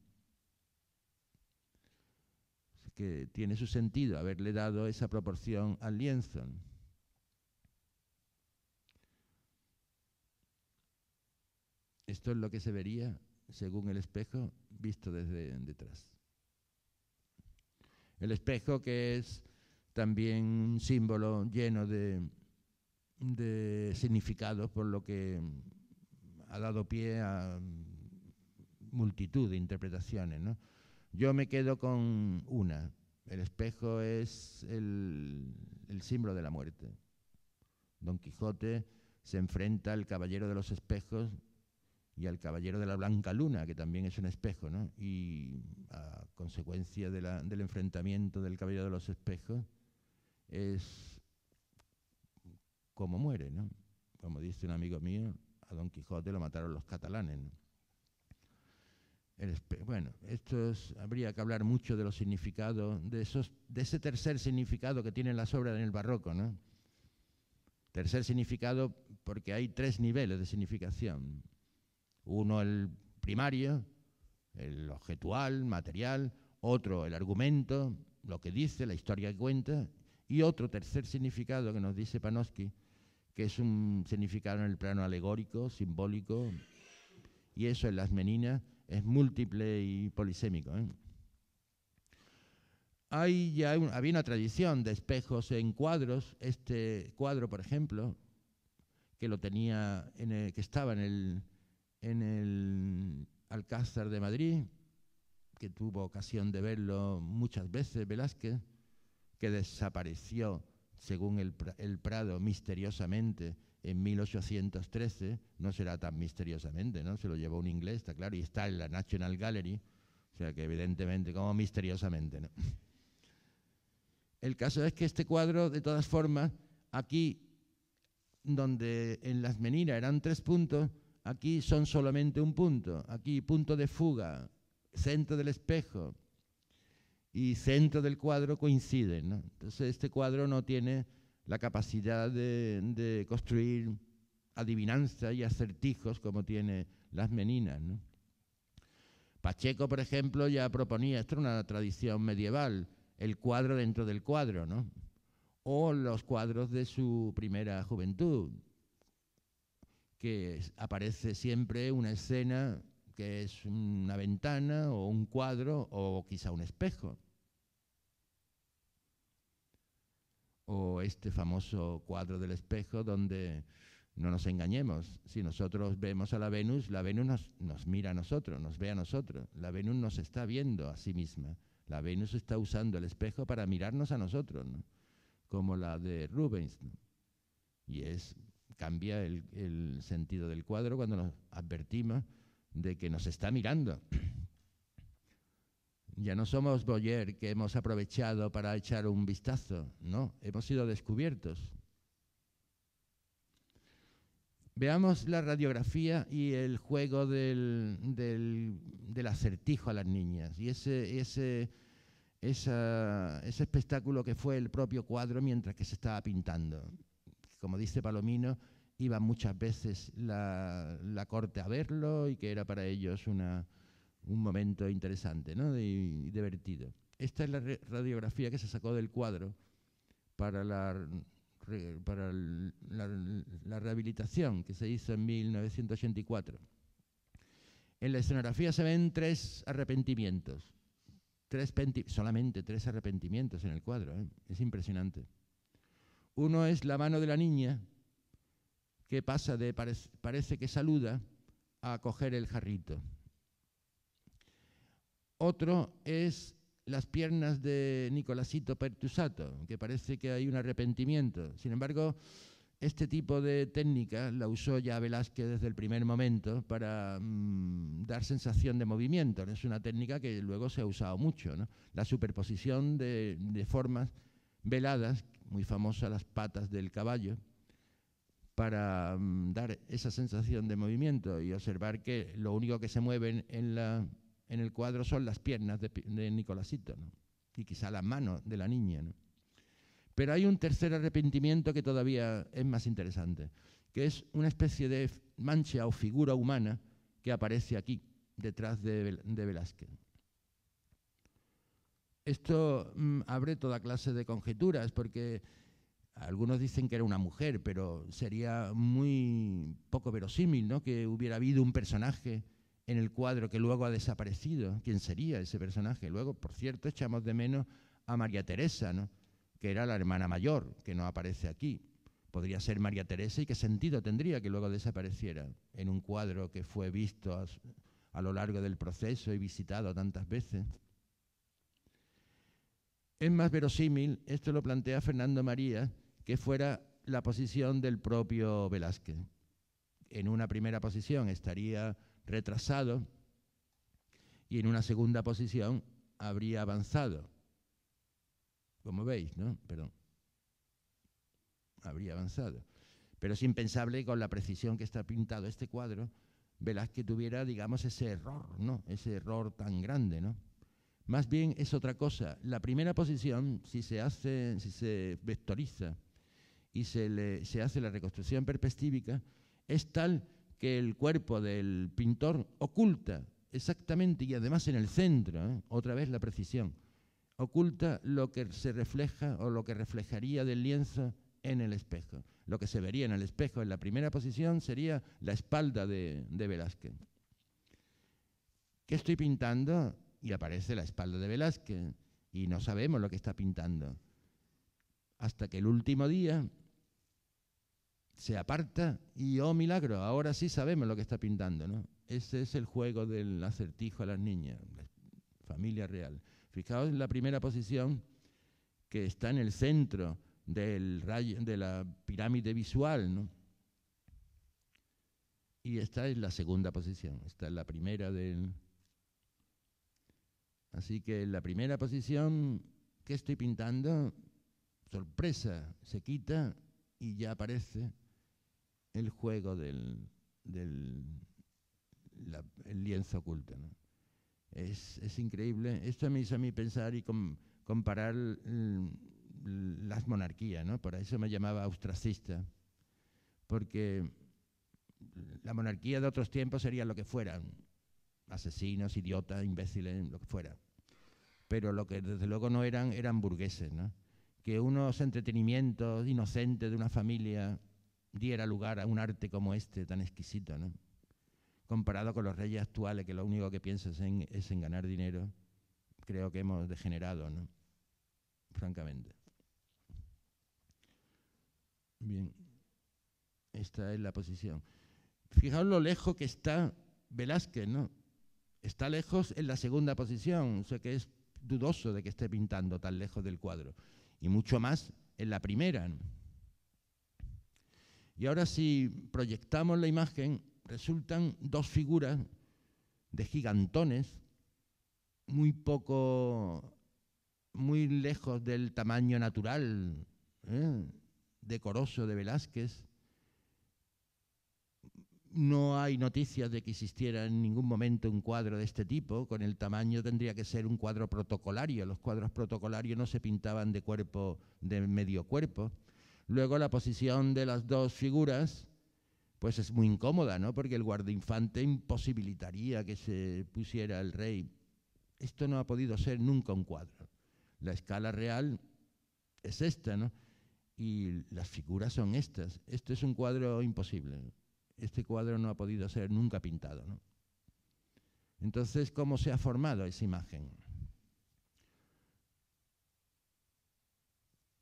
Así que tiene su sentido haberle dado esa proporción al lienzo. Esto es lo que se vería según el espejo visto desde detrás. El espejo que es también un símbolo lleno de de significados, por lo que mm, ha dado pie a mm, multitud de interpretaciones. ¿no? Yo me quedo con una. El espejo es el, símbolo de la muerte. Don Quijote se enfrenta al caballero de los espejos y al caballero de la blanca luna, que también es un espejo, ¿no? Y a consecuencia del enfrentamiento del caballero de los espejos, es cómo muere, ¿no? Como dice un amigo mío, a Don Quijote lo mataron los catalanes, bueno, esto habría que hablar mucho de los significados, de, esos, de ese tercer significado que tienen las obras en el barroco, ¿no? Tercer significado porque hay tres niveles de significación. Uno el primario, el objetual, material, otro el argumento, lo que dice, la historia que cuenta, y otro tercer significado que nos dice Panofsky, que es un significado en el plano alegórico, simbólico, y eso en las meninas es múltiple y polisémico. ¿eh? Hay ya había una tradición de espejos en cuadros, este cuadro, por ejemplo, que lo tenía que estaba en el, en el Alcázar de Madrid, que tuvo ocasión de verlo muchas veces Velázquez, que desapareció según el, Prado misteriosamente en 1813, no será tan misteriosamente, ¿no? Se lo llevó un inglés, está claro, y está en la National Gallery, o sea que evidentemente, como misteriosamente, ¿no? El caso es que este cuadro, de todas formas, aquí, donde en las meninas eran tres puntos, aquí son solamente un punto, aquí punto de fuga, centro del espejo, y centro del cuadro coinciden. Entonces este cuadro no tiene la capacidad de, construir adivinanza y acertijos como tiene las meninas. Pacheco, por ejemplo, ya proponía, esto era una tradición medieval, el cuadro dentro del cuadro, o los cuadros de su primera juventud, que aparece siempre una escena que es una ventana o un cuadro o quizá un espejo. o este famoso cuadro del espejo donde no nos engañemos, si nosotros vemos a la Venus, la Venus nos, mira a nosotros, nos ve a nosotros, la Venus nos está viendo a sí misma, la Venus está usando el espejo para mirarnos a nosotros, como la de Rubens. Y es, cambia el sentido del cuadro cuando nos advertimos de que nos está mirando, ya no somos Boyer que hemos aprovechado para echar un vistazo, no, hemos sido descubiertos. Veamos la radiografía y el juego del, del, del acertijo a las niñas y ese, ese, ese espectáculo que fue el propio cuadro mientras que se estaba pintando. Como dice Palomino, iba muchas veces la, la corte a verlo y que era para ellos una, un momento interesante ¿no? y divertido. Esta es la radiografía que se sacó del cuadro para la, para la, rehabilitación que se hizo en 1984. En la escenografía se ven tres arrepentimientos, tres solamente tres arrepentimientos en el cuadro, ¿eh? es impresionante. Uno es la mano de la niña, que pasa de parece que saluda a coger el jarrito. Otro es las piernas de Nicolásito Pertusato, que parece que hay un arrepentimiento. Sin embargo, este tipo de técnica la usó ya Velázquez desde el primer momento para mm, dar sensación de movimiento. Es una técnica que luego se ha usado mucho. La superposición de, formas veladas, muy famosas las patas del caballo, para mm, dar esa sensación de movimiento y observar que lo único que se mueven en la en el cuadro son las piernas de, Nicolásito, y quizá las mano de la niña. Pero hay un tercer arrepentimiento que todavía es más interesante, que es una especie de mancha o figura humana que aparece aquí, detrás de, Velázquez. Esto mm, abre toda clase de conjeturas, porque algunos dicen que era una mujer, pero sería muy poco verosímil ¿no? que hubiera habido un personaje en el cuadro que luego ha desaparecido. ¿Quién sería ese personaje? Luego, por cierto, echamos de menos a María Teresa, que era la hermana mayor, que no aparece aquí. Podría ser María Teresa y qué sentido tendría que luego desapareciera en un cuadro que fue visto a, a lo largo del proceso y visitado tantas veces. Es más verosímil, esto lo plantea Fernando María, que fuera la posición del propio Velázquez. En una primera posición estaría retrasado y en una segunda posición habría avanzado. Como veis, ¿no? Perdón. Habría avanzado. Pero es impensable con la precisión que está pintado este cuadro, que tuviera, digamos, ese error, ¿no? Ese error tan grande, ¿no? Más bien es otra cosa. La primera posición, si se hace, si se vectoriza y se, le, se hace la reconstrucción perspectiva, es tal que el cuerpo del pintor oculta exactamente, y además en el centro, ¿eh? otra vez la precisión, oculta lo que se refleja o lo que reflejaría del lienzo en el espejo. Lo que se vería en el espejo en la primera posición sería la espalda de, de Velázquez. ¿Qué estoy pintando? Y aparece la espalda de Velázquez y no sabemos lo que está pintando. Hasta que el último día se aparta y, oh milagro, ahora sí sabemos lo que está pintando, ¿no? Ese es el juego del acertijo a las niñas, la familia real. Fijaos en la primera posición que está en el centro del de la pirámide visual, ¿no? Y esta es la segunda posición, esta es la primera del... Así que la primera posición que estoy pintando, sorpresa, se quita y ya aparece el juego del, lienzo oculto. Es, increíble. Esto me hizo a mí pensar y comparar las monarquías, ¿no? Por eso me llamaba austracista, porque la monarquía de otros tiempos sería lo que fueran, asesinos, idiotas, imbéciles, lo que fuera. Pero lo que desde luego no eran, eran burgueses, ¿no? Que unos entretenimientos inocentes de una familia diera lugar a un arte como este, tan exquisito, ¿no? Comparado con los reyes actuales, que lo único que piensas es en ganar dinero, creo que hemos degenerado, ¿no? Francamente. Bien, esta es la posición. Fijaos lo lejos que está Velázquez, ¿no? Está lejos en la segunda posición, o sea que es dudoso de que esté pintando tan lejos del cuadro. Y mucho más en la primera. ¿no? Y ahora si proyectamos la imagen, resultan dos figuras de gigantones muy poco, muy lejos del tamaño natural, ¿eh? decoroso de Velázquez. No hay noticias de que existiera en ningún momento un cuadro de este tipo, con el tamaño tendría que ser un cuadro protocolario, los cuadros protocolarios no se pintaban de cuerpo, de medio cuerpo. Luego la posición de las dos figuras pues es muy incómoda, ¿no? Porque el guardainfante imposibilitaría que se pusiera el rey. Esto no ha podido ser nunca un cuadro. La escala real es esta, ¿no? Y las figuras son estas. Esto es un cuadro imposible. Este cuadro no ha podido ser nunca pintado, ¿no? Entonces, ¿cómo se ha formado esa imagen?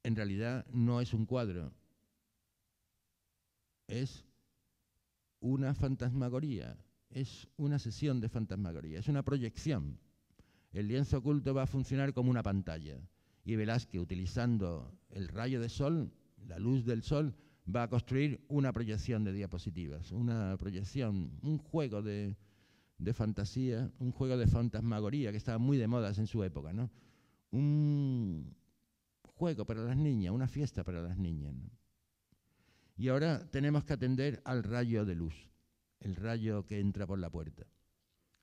en realidad no es un cuadro, es una fantasmagoría, es una sesión de fantasmagoría, es una proyección. El lienzo oculto va a funcionar como una pantalla y Velázquez, utilizando el rayo de sol, la luz del sol, va a construir una proyección de diapositivas, una proyección, un juego de, de fantasía, un juego de fantasmagoría que estaba muy de moda en su época, ¿no? Un, juego para las niñas, una fiesta para las niñas. Y ahora tenemos que atender al rayo de luz, el rayo que entra por la puerta.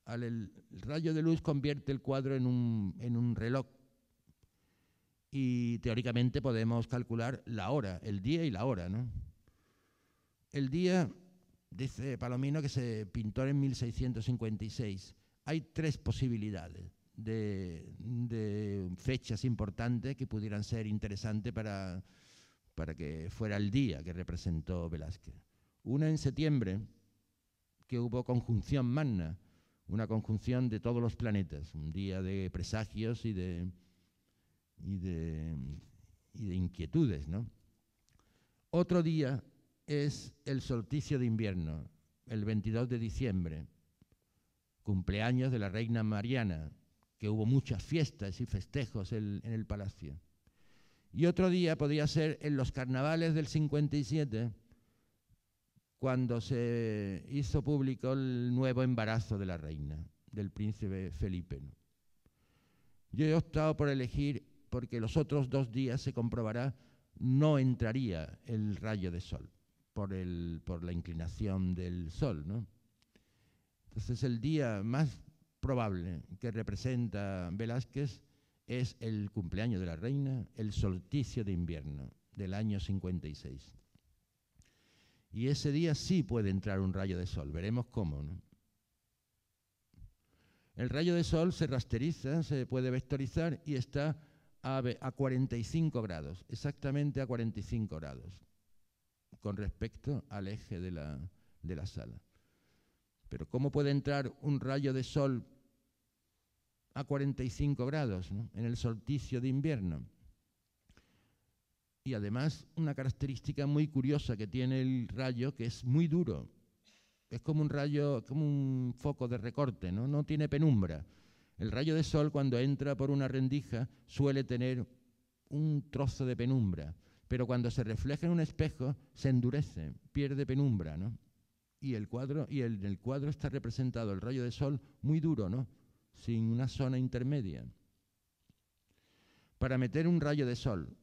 Al, el, rayo de luz convierte el cuadro en un, en un reloj y teóricamente podemos calcular la hora, el día y la hora. ¿no? El día, dice Palomino, que se pintó en 1656. Hay tres posibilidades de, fechas importantes que pudieran ser interesantes para, que fuera el día que representó Velázquez. Una en septiembre, que hubo conjunción magna, una conjunción de todos los planetas, un día de presagios y de, y de, inquietudes. Otro día es el solsticio de invierno, el 22 de diciembre, cumpleaños de la reina Mariana, que hubo muchas fiestas y festejos en, el palacio. Y otro día podría ser en los carnavales del 57, cuando se hizo público el nuevo embarazo de la reina, del príncipe Felipe. Yo he optado por elegir porque los otros dos días se comprobará no entraría el rayo de sol por, el, por la inclinación del sol. Entonces el día más probable que representa Velázquez es el cumpleaños de la reina, el solsticio de invierno del año 56. Y ese día sí puede entrar un rayo de sol, veremos cómo. El rayo de sol se rasteriza, se puede vectorizar y está a, a 45 grados, exactamente a 45 grados, con respecto al eje de la, de la sala. Pero ¿cómo puede entrar un rayo de sol a 45 grados en el solsticio de invierno? Y además una característica muy curiosa que tiene el rayo, que es muy duro. Es como un rayo, como un foco de recorte, ¿no? No tiene penumbra. El rayo de sol cuando entra por una rendija suele tener un trozo de penumbra, pero cuando se refleja en un espejo se endurece, pierde penumbra, ¿no? y el cuadro y el, en el cuadro está representado el rayo de sol muy duro, ¿no? Sin una zona intermedia. Para meter un rayo de sol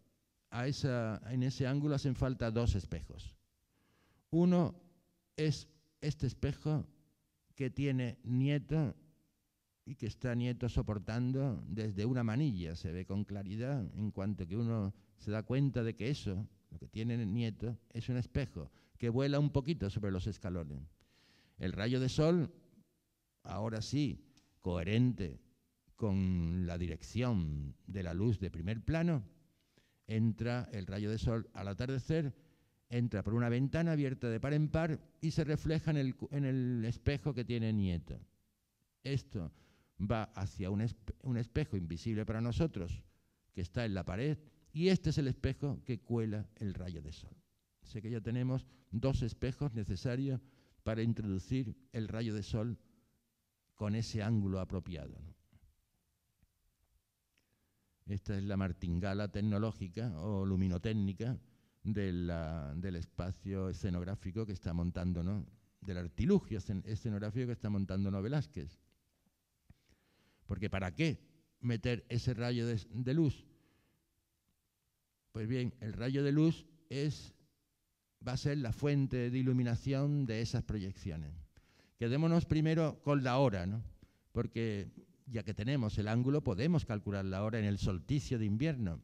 a en ese ángulo hacen falta dos espejos. Uno es este espejo que tiene nieto y que está nieto soportando desde una manilla, se ve con claridad en cuanto que uno se da cuenta de que eso, lo que tiene nieto, es un espejo que vuela un poquito sobre los escalones. El rayo de sol, ahora sí, coherente con la dirección de la luz de primer plano, entra el rayo de sol al atardecer, entra por una ventana abierta de par en par y se refleja en el, espejo que tiene Nieto. Esto va hacia un, un espejo invisible para nosotros, que está en la pared, y este es el espejo que cuela el rayo de sol. Sé que ya tenemos dos espejos necesarios para introducir el rayo de sol con ese ángulo apropiado. Esta es la martingala tecnológica o luminotécnica del espacio escenográfico que está montando, ¿no? del artilugio escenográfico que está montando Velázquez. Porque ¿para qué meter ese rayo de luz? Pues bien, el rayo de luz es va a ser la fuente de iluminación de esas proyecciones. Quedémonos primero con la hora, ¿no? porque ya que tenemos el ángulo podemos calcular la hora en el solsticio de invierno.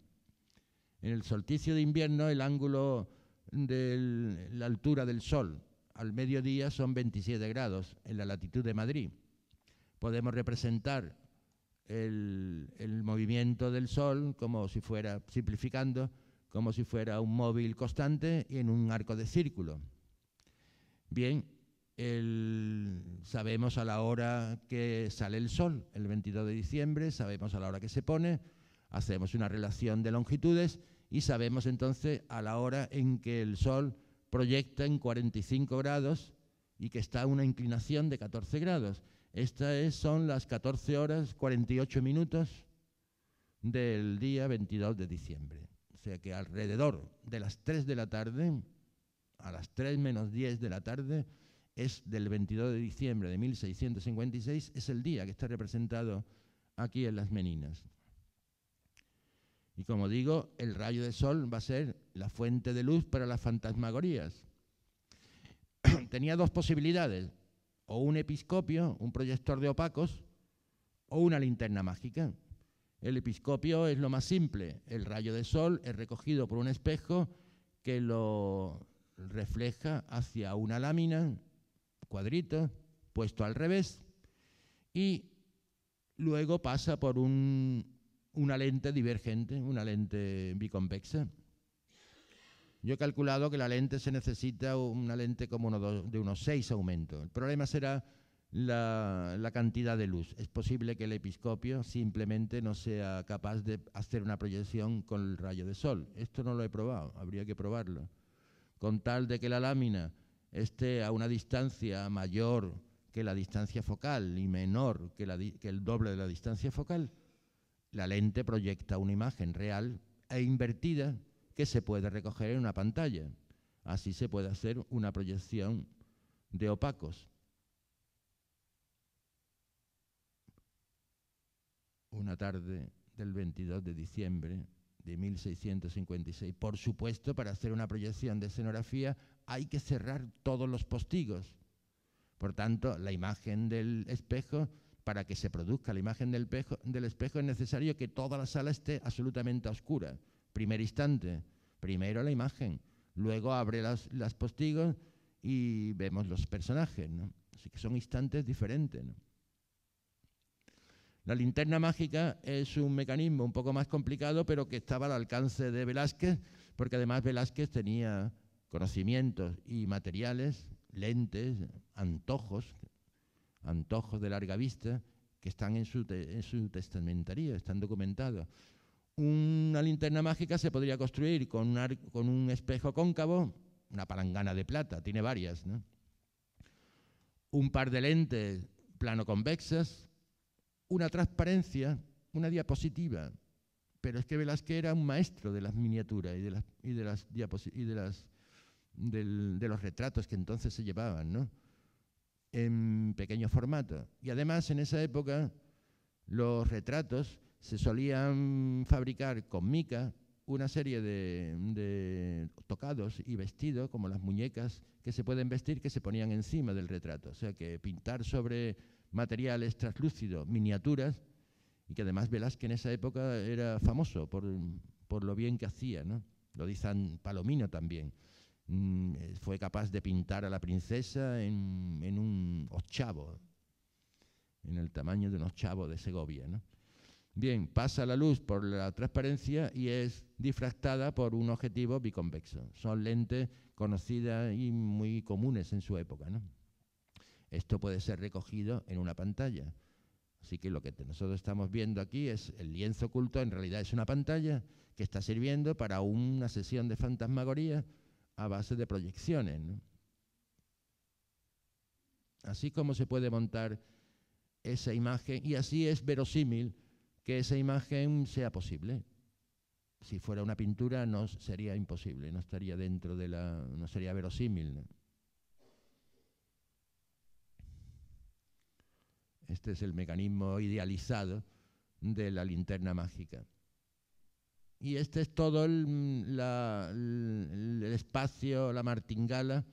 En el solsticio de invierno el ángulo de la altura del sol al mediodía son 27 grados en la latitud de Madrid. Podemos representar el movimiento del sol como si fuera, simplificando, como si fuera un móvil constante en un arco de círculo. Bien, sabemos a la hora que sale el sol, el 22 de diciembre, sabemos a la hora que se pone, hacemos una relación de longitudes y sabemos entonces a la hora en que el sol proyecta en 45 grados y que está a una inclinación de 14 grados. Estas son las 14 horas 48 minutos del día 22 de diciembre sea que alrededor de las 3 de la tarde, a las 3 menos 10 de la tarde, es del 22 de diciembre de 1656, es el día que está representado aquí en las Meninas. Y como digo, el rayo de sol va a ser la fuente de luz para las fantasmagorías. Tenía dos posibilidades, o un episcopio, un proyector de opacos, o una linterna mágica. El episcopio es lo más simple. El rayo de sol es recogido por un espejo que lo refleja hacia una lámina, cuadrita, puesto al revés, y luego pasa por una lente divergente, una lente biconvexa. Yo he calculado que la lente se necesita una lente como de unos seis aumentos. El problema será la, cantidad de luz. Es posible que el episcopio simplemente no sea capaz de hacer una proyección con el rayo de sol. Esto no lo he probado, habría que probarlo. Con tal de que la lámina esté a una distancia mayor que la distancia focal y menor que el doble de la distancia focal, la lente proyecta una imagen real e invertida que se puede recoger en una pantalla. Así se puede hacer una proyección de opacos. una tarde del 22 de diciembre de 1656. Por supuesto, para hacer una proyección de escenografía hay que cerrar todos los postigos. Por tanto, la imagen del espejo, para que se produzca la imagen del, espejo, es necesario que toda la sala esté absolutamente oscura. Primer instante, primero la imagen, luego abre las, postigos y vemos los personajes. Así que son instantes diferentes. ¿no? La linterna mágica es un mecanismo un poco más complicado, pero que estaba al alcance de Velázquez, porque además Velázquez tenía conocimientos y materiales, lentes, antojos, antojos de larga vista, que están en su, testamentaría, están documentados. Una linterna mágica se podría construir con un, con un espejo cóncavo, una palangana de plata, tiene varias, un par de lentes plano convexas, una transparencia, una diapositiva. Pero es que Velázquez era un maestro de las miniaturas y de las, de las, y de, las de los retratos que entonces se llevaban, En pequeño formato. Y además, en esa época, los retratos se solían fabricar con mica, una serie de, de, tocados y vestidos, como las muñecas que se pueden vestir, que se ponían encima del retrato. O sea que pintar sobre materiales translúcidos, miniaturas, y que además Velázquez en esa época era famoso por, lo bien que hacía, ¿no? Lo dice Palomino también. Mm, eh, fue capaz de pintar a la princesa en, en, un ochavo, en el tamaño de un ochavo de Segovia, ¿no? Bien, pasa la luz por la transparencia y es difractada por un objetivo biconvexo. Son lentes conocidas y muy comunes en su época, ¿no? Esto puede ser recogido en una pantalla. Así que lo que nosotros estamos viendo aquí es el lienzo oculto, en realidad es una pantalla que está sirviendo para una sesión de fantasmagoría a base de proyecciones. Así como se puede montar esa imagen, y así es verosímil que esa imagen sea posible. Si fuera una pintura no sería imposible, no estaría dentro de la, no sería verosímil. Este es el mecanismo idealizado de la linterna mágica. Y este es todo el, mm, espacio, la martingala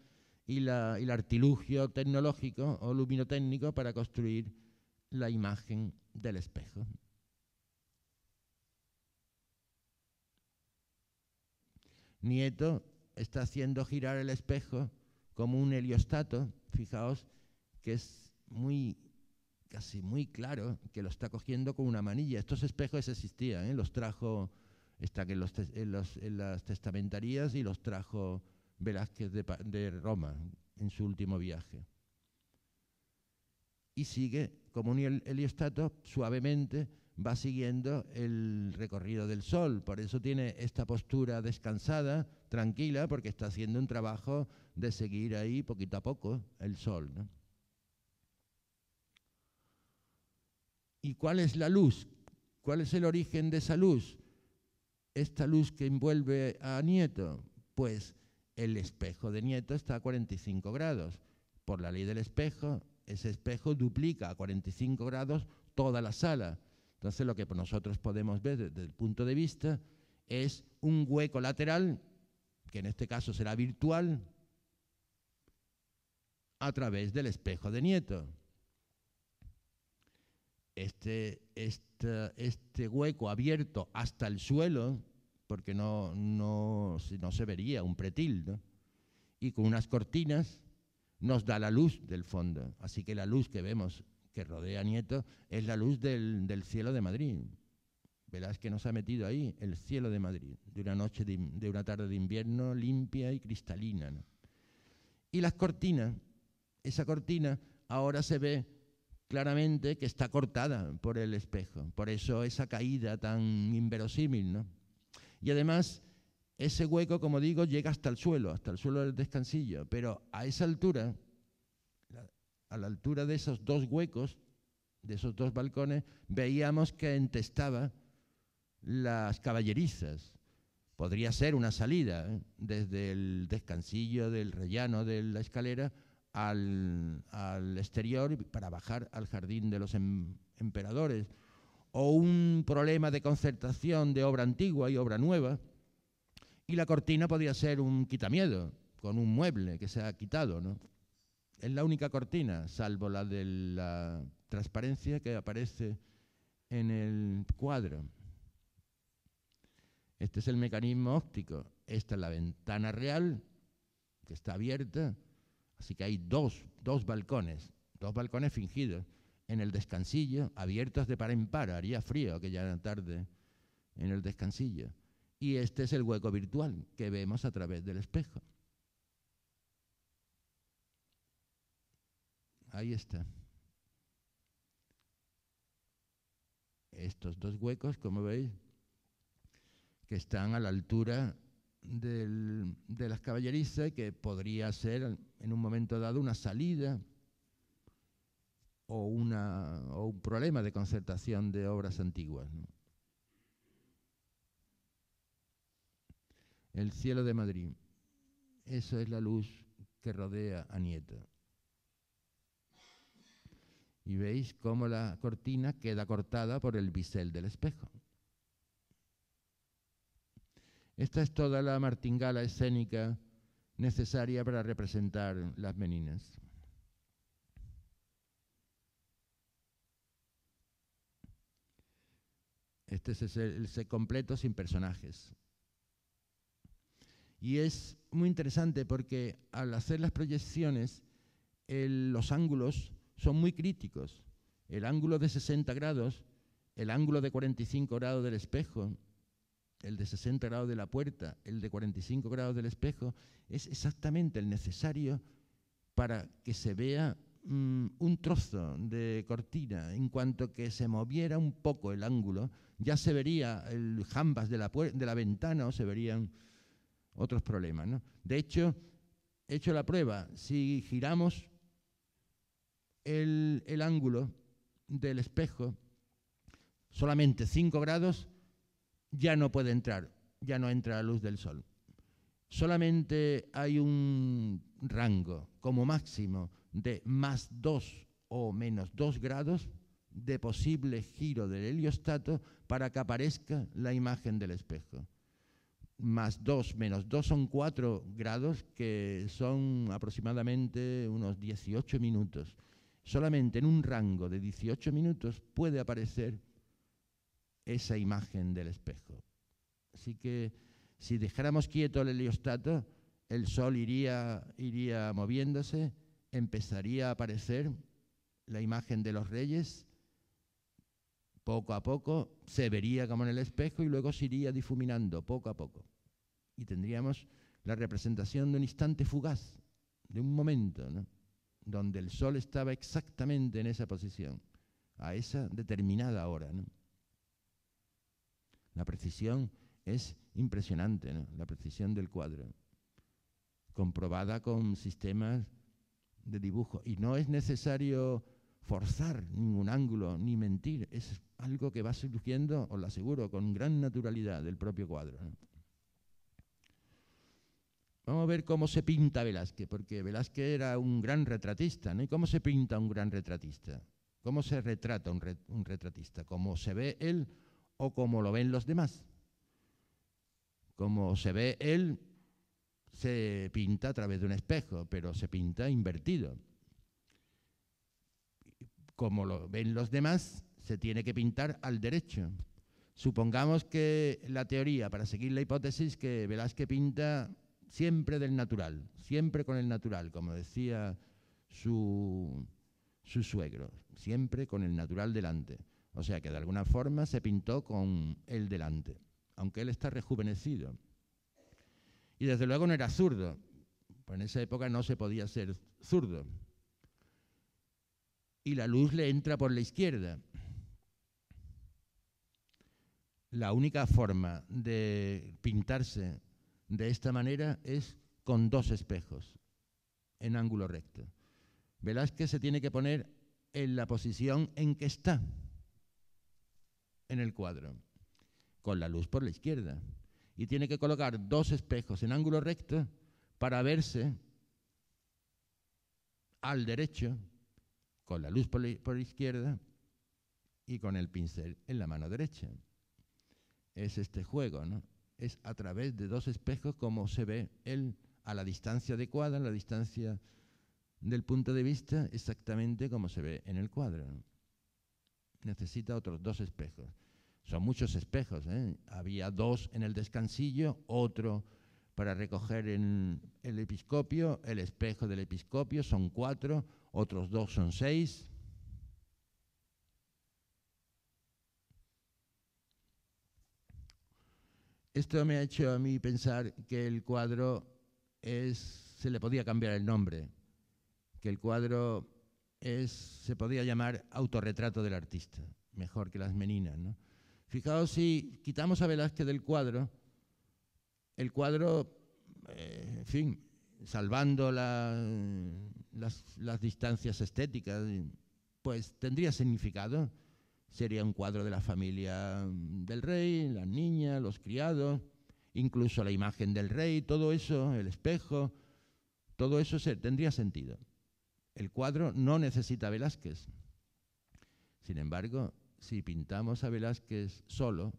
y, el artilugio tecnológico o luminotécnico para construir la imagen del espejo. Nieto está haciendo girar el espejo como un heliostato, fijaos que es muy casi muy claro que lo está cogiendo con una manilla. Estos espejos existían, ¿eh? los trajo, están en, en, las testamentarías y los trajo Velázquez de, Roma en su último viaje. Y sigue, como un heliostato, suavemente va siguiendo el recorrido del sol. Por eso tiene esta postura descansada, tranquila, porque está haciendo un trabajo de seguir ahí poquito a poco el sol. ¿Y cuál es la luz? ¿Cuál es el origen de esa luz? Esta luz que envuelve a Nieto. Pues el espejo de Nieto está a 45 grados. Por la ley del espejo, ese espejo duplica a 45 grados toda la sala. Entonces lo que nosotros podemos ver desde el punto de vista es un hueco lateral, que en este caso será virtual, a través del espejo de Nieto este, este, este hueco abierto hasta el suelo, porque no, no, se vería un pretil, y con unas cortinas nos da la luz del fondo. Así que la luz que vemos que rodea a Nieto es la luz del, cielo de Madrid. Verás que nos ha metido ahí el cielo de Madrid, de una noche, de, una tarde de invierno limpia y cristalina. Y las cortinas, esa cortina ahora se ve claramente que está cortada por el espejo. Por eso esa caída tan inverosímil, Y además, ese hueco, como digo, llega hasta el suelo, hasta el suelo del descansillo, pero a esa altura, a la altura de esos dos huecos, de esos dos balcones, veíamos que entestaba las caballerizas. Podría ser una salida ¿eh? desde el descansillo del rellano de la escalera al, exterior para bajar al jardín de los em, emperadores, o un problema de concertación de obra antigua y obra nueva, y la cortina podría ser un quitamiedo, con un mueble que se ha quitado, ¿no? Es la única cortina, salvo la de la transparencia que aparece en el cuadro. Este es el mecanismo óptico. Esta es la ventana real, que está abierta, Así que hay dos, balcones, dos balcones fingidos, en el descansillo, abiertos de par en par, haría frío aquella tarde en el descansillo. Y este es el hueco virtual que vemos a través del espejo. Ahí está. Estos dos huecos, como veis, que están a la altura de las caballerizas, que podría ser en un momento dado una salida o, una, un problema de concertación de obras antiguas. El cielo de Madrid. eso es la luz que rodea a Nieto. Y veis cómo la cortina queda cortada por el bisel del espejo. Esta es toda la martingala escénica necesaria para representar las meninas. Este es el, completo sin personajes. Y es muy interesante porque al hacer las proyecciones, los ángulos son muy críticos. El ángulo de 60 grados, el ángulo de 45 grados del espejo, el de 60 grados de la puerta, el de 45 grados del espejo, es exactamente el necesario para que se vea mm, un trozo de cortina. En cuanto que se moviera un poco el ángulo, ya se vería el jambas de la, ventana o se verían otros problemas. De hecho, he hecho la prueba, si giramos el ángulo del espejo solamente 5 grados, ya no puede entrar, ya no entra la luz del sol. Solamente hay un rango como máximo de más 2 o menos 2 grados de posible giro del heliostato para que aparezca la imagen del espejo. Más 2 menos 2 son 4 grados que son aproximadamente unos 18 minutos. Solamente en un rango de 18 minutos puede aparecer esa imagen del espejo. Así que si dejáramos quieto el heliostato, el sol iría, iría moviéndose, empezaría a aparecer la imagen de los reyes, poco a poco se vería como en el espejo y luego se iría difuminando poco a poco. Y tendríamos la representación de un instante fugaz, de un momento, ¿no? donde el sol estaba exactamente en esa posición, a esa determinada hora. ¿no? La precisión es impresionante, la precisión del cuadro, comprobada con sistemas de dibujo. Y no es necesario forzar ningún ángulo ni mentir, es algo que va surgiendo, os lo aseguro, con gran naturalidad del propio cuadro. Vamos a ver cómo se pinta Velázquez, porque Velázquez era un gran retratista, ¿no? ¿Y cómo se pinta un gran retratista? ¿Cómo se retrata un retratista? ¿Cómo se ve él o como lo ven los demás. Como se ve él, se pinta a través de un espejo, pero se pinta invertido. Como lo ven los demás, se tiene que pintar al derecho. Supongamos que la teoría, para seguir la hipótesis, que Velázquez pinta siempre del natural, siempre con el natural, como decía su, su suegro, siempre con el natural delante. O sea que de alguna forma se pintó con él delante, aunque él está rejuvenecido. Y desde luego no era zurdo, pues en esa época no se podía ser zurdo. Y la luz le entra por la izquierda. La única forma de pintarse de esta manera es con dos espejos, en ángulo recto. Velázquez se tiene que poner en la posición en que está en el cuadro, con la luz por la izquierda. Y tiene que colocar dos espejos en ángulo recto para verse al derecho, con la luz por la, izquierda y con el pincel en la mano derecha. Es este juego, ¿no? Es a través de dos espejos como se ve él a la distancia adecuada, a la distancia del punto de vista, exactamente como se ve en el cuadro necesita otros dos espejos. Son muchos espejos. ¿eh? Había dos en el descansillo, otro para recoger en el episcopio, el espejo del episcopio son cuatro, otros dos son seis. Esto me ha hecho a mí pensar que el cuadro es, se le podía cambiar el nombre, que el cuadro es, se podría llamar autorretrato del artista, mejor que las meninas. Fijaos, si quitamos a Velázquez del cuadro, el cuadro, eh, en fin, salvando las, distancias estéticas, pues tendría significado. Sería un cuadro de la familia del rey, las niñas, los criados, incluso la imagen del rey, todo eso, el espejo, todo eso tendría sentido. El cuadro no necesita Velázquez. Sin embargo, si pintamos a Velázquez solo,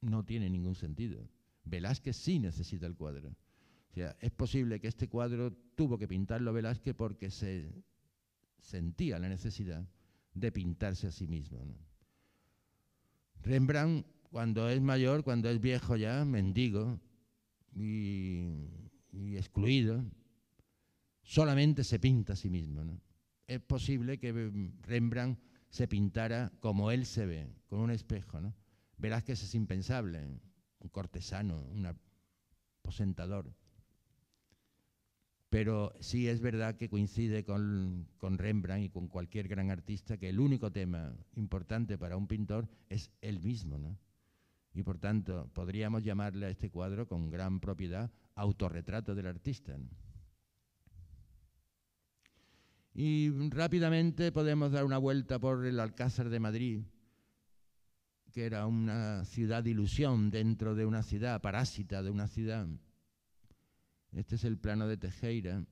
no tiene ningún sentido. Velázquez sí necesita el cuadro. O sea, es posible que este cuadro tuvo que pintarlo Velázquez porque se sentía la necesidad de pintarse a sí mismo. Rembrandt, cuando es mayor, cuando es viejo ya, mendigo y excluido, solamente se pinta a sí mismo. Es posible que mm, Rembrandt se pintara como él se ve, con un espejo. que que es impensable, un cortesano, un aposentador. Pero sí es verdad que coincide con, Rembrandt y con cualquier gran artista que el único tema importante para un pintor es él mismo. Y por tanto, podríamos llamarle a este cuadro con gran propiedad autorretrato del artista y rápidamente podemos dar una vuelta por el Alcázar de Madrid, que era una ciudad de ilusión dentro de una ciudad, parásita de una ciudad. Este es el plano de Tejeira,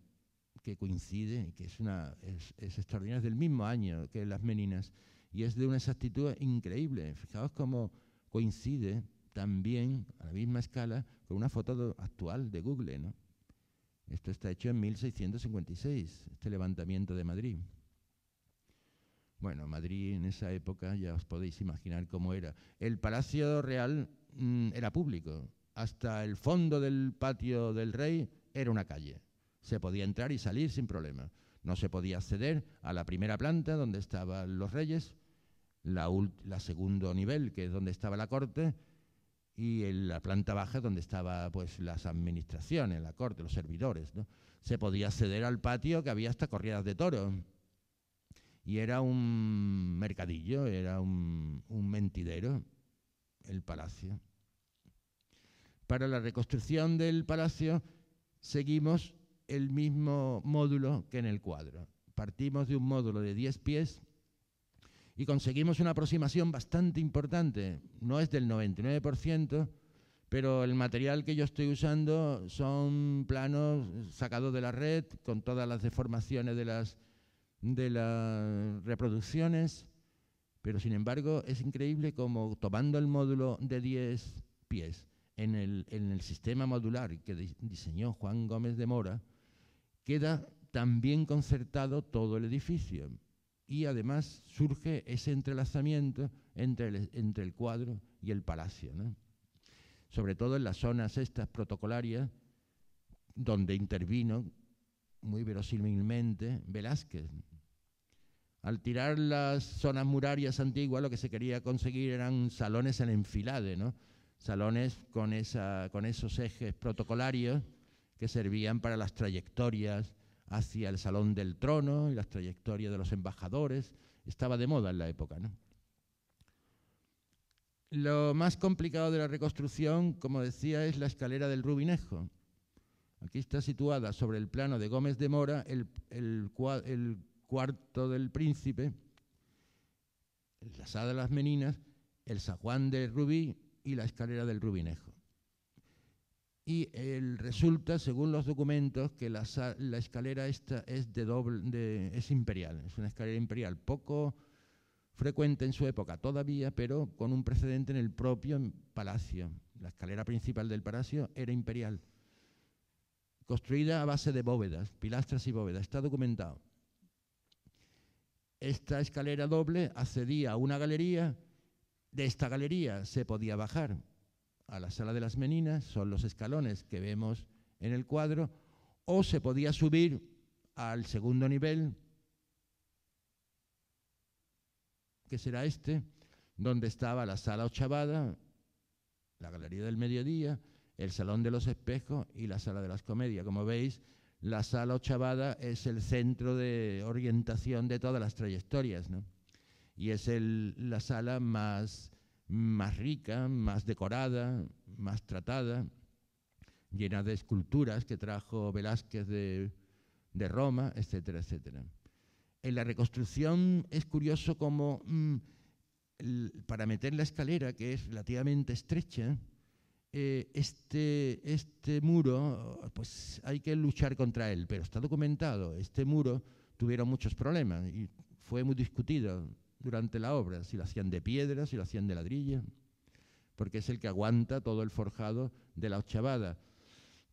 que coincide que es, una, es, es extraordinario, es del mismo año que las Meninas, y es de una exactitud increíble. Fijaos cómo coincide también, a la misma escala, con una foto actual de Google, ¿no? Esto está hecho en 1656, este levantamiento de Madrid. Bueno, Madrid en esa época ya os podéis imaginar cómo era. El Palacio Real mm, era público. Hasta el fondo del patio del rey era una calle. Se podía entrar y salir sin problema. No se podía acceder a la primera planta donde estaban los reyes, la, la segundo nivel, que es donde estaba la corte, y en la planta baja donde estaba pues las administraciones, la corte, los servidores, ¿no? Se podía acceder al patio que había hasta corridas de toros. Y era un mercadillo, era un, un mentidero, el palacio. Para la reconstrucción del palacio seguimos el mismo módulo que en el cuadro. Partimos de un módulo de 10 pies y conseguimos una aproximación bastante importante. No es del 99%, pero el material que yo estoy usando son planos sacados de la red, con todas las deformaciones de las, de las reproducciones. Pero sin embargo, es increíble como tomando el módulo de 10 pies en el, en el sistema modular que diseñó Juan Gómez de Mora, queda tan bien concertado todo el edificio y además surge ese entrelazamiento entre el, entre el cuadro y el palacio, sobre todo en las zonas estas protocolarias donde intervino muy verosímilmente Velázquez. Al tirar las zonas murarias antiguas lo que se quería conseguir eran salones en enfilade, ¿no? salones con, esa, con esos ejes protocolarios que servían para las trayectorias hacia el Salón del Trono y las trayectorias de los embajadores. Estaba de moda en la época. ¿no? Lo más complicado de la reconstrucción, como decía, es la escalera del Rubinejo. Aquí está situada sobre el plano de Gómez de Mora el, el cuarto del príncipe, la sala de las meninas, el Juan de Rubí y la escalera del Rubinejo y resulta, según los documentos, que la, escalera esta es, de es imperial, es una escalera imperial poco frecuente en su época todavía, pero con un precedente en el propio palacio. La escalera principal del palacio era imperial, construida a base de bóvedas, pilastras y bóvedas, está documentado. Esta escalera doble accedía a una galería, de esta galería se podía bajar a la sala de las meninas, son los escalones que vemos en el cuadro, o se podía subir al segundo nivel, que será este, donde estaba la sala ochavada, la galería del mediodía, el salón de los espejos y la sala de las comedias. Como veis, la sala ochavada es el centro de orientación de todas las trayectorias, Y es el, la sala más más rica, más decorada, más tratada, llena de esculturas que trajo Velázquez de, Roma, etcétera, etcétera. En la reconstrucción es curioso como mm, para meter la escalera, que es relativamente estrecha, eh, este, este muro, pues hay que luchar contra él, pero está documentado. Este muro tuvieron muchos problemas y fue muy discutido durante la obra, si lo hacían de piedra, si lo hacían de ladrilla porque es el que aguanta todo el forjado de la ochavada.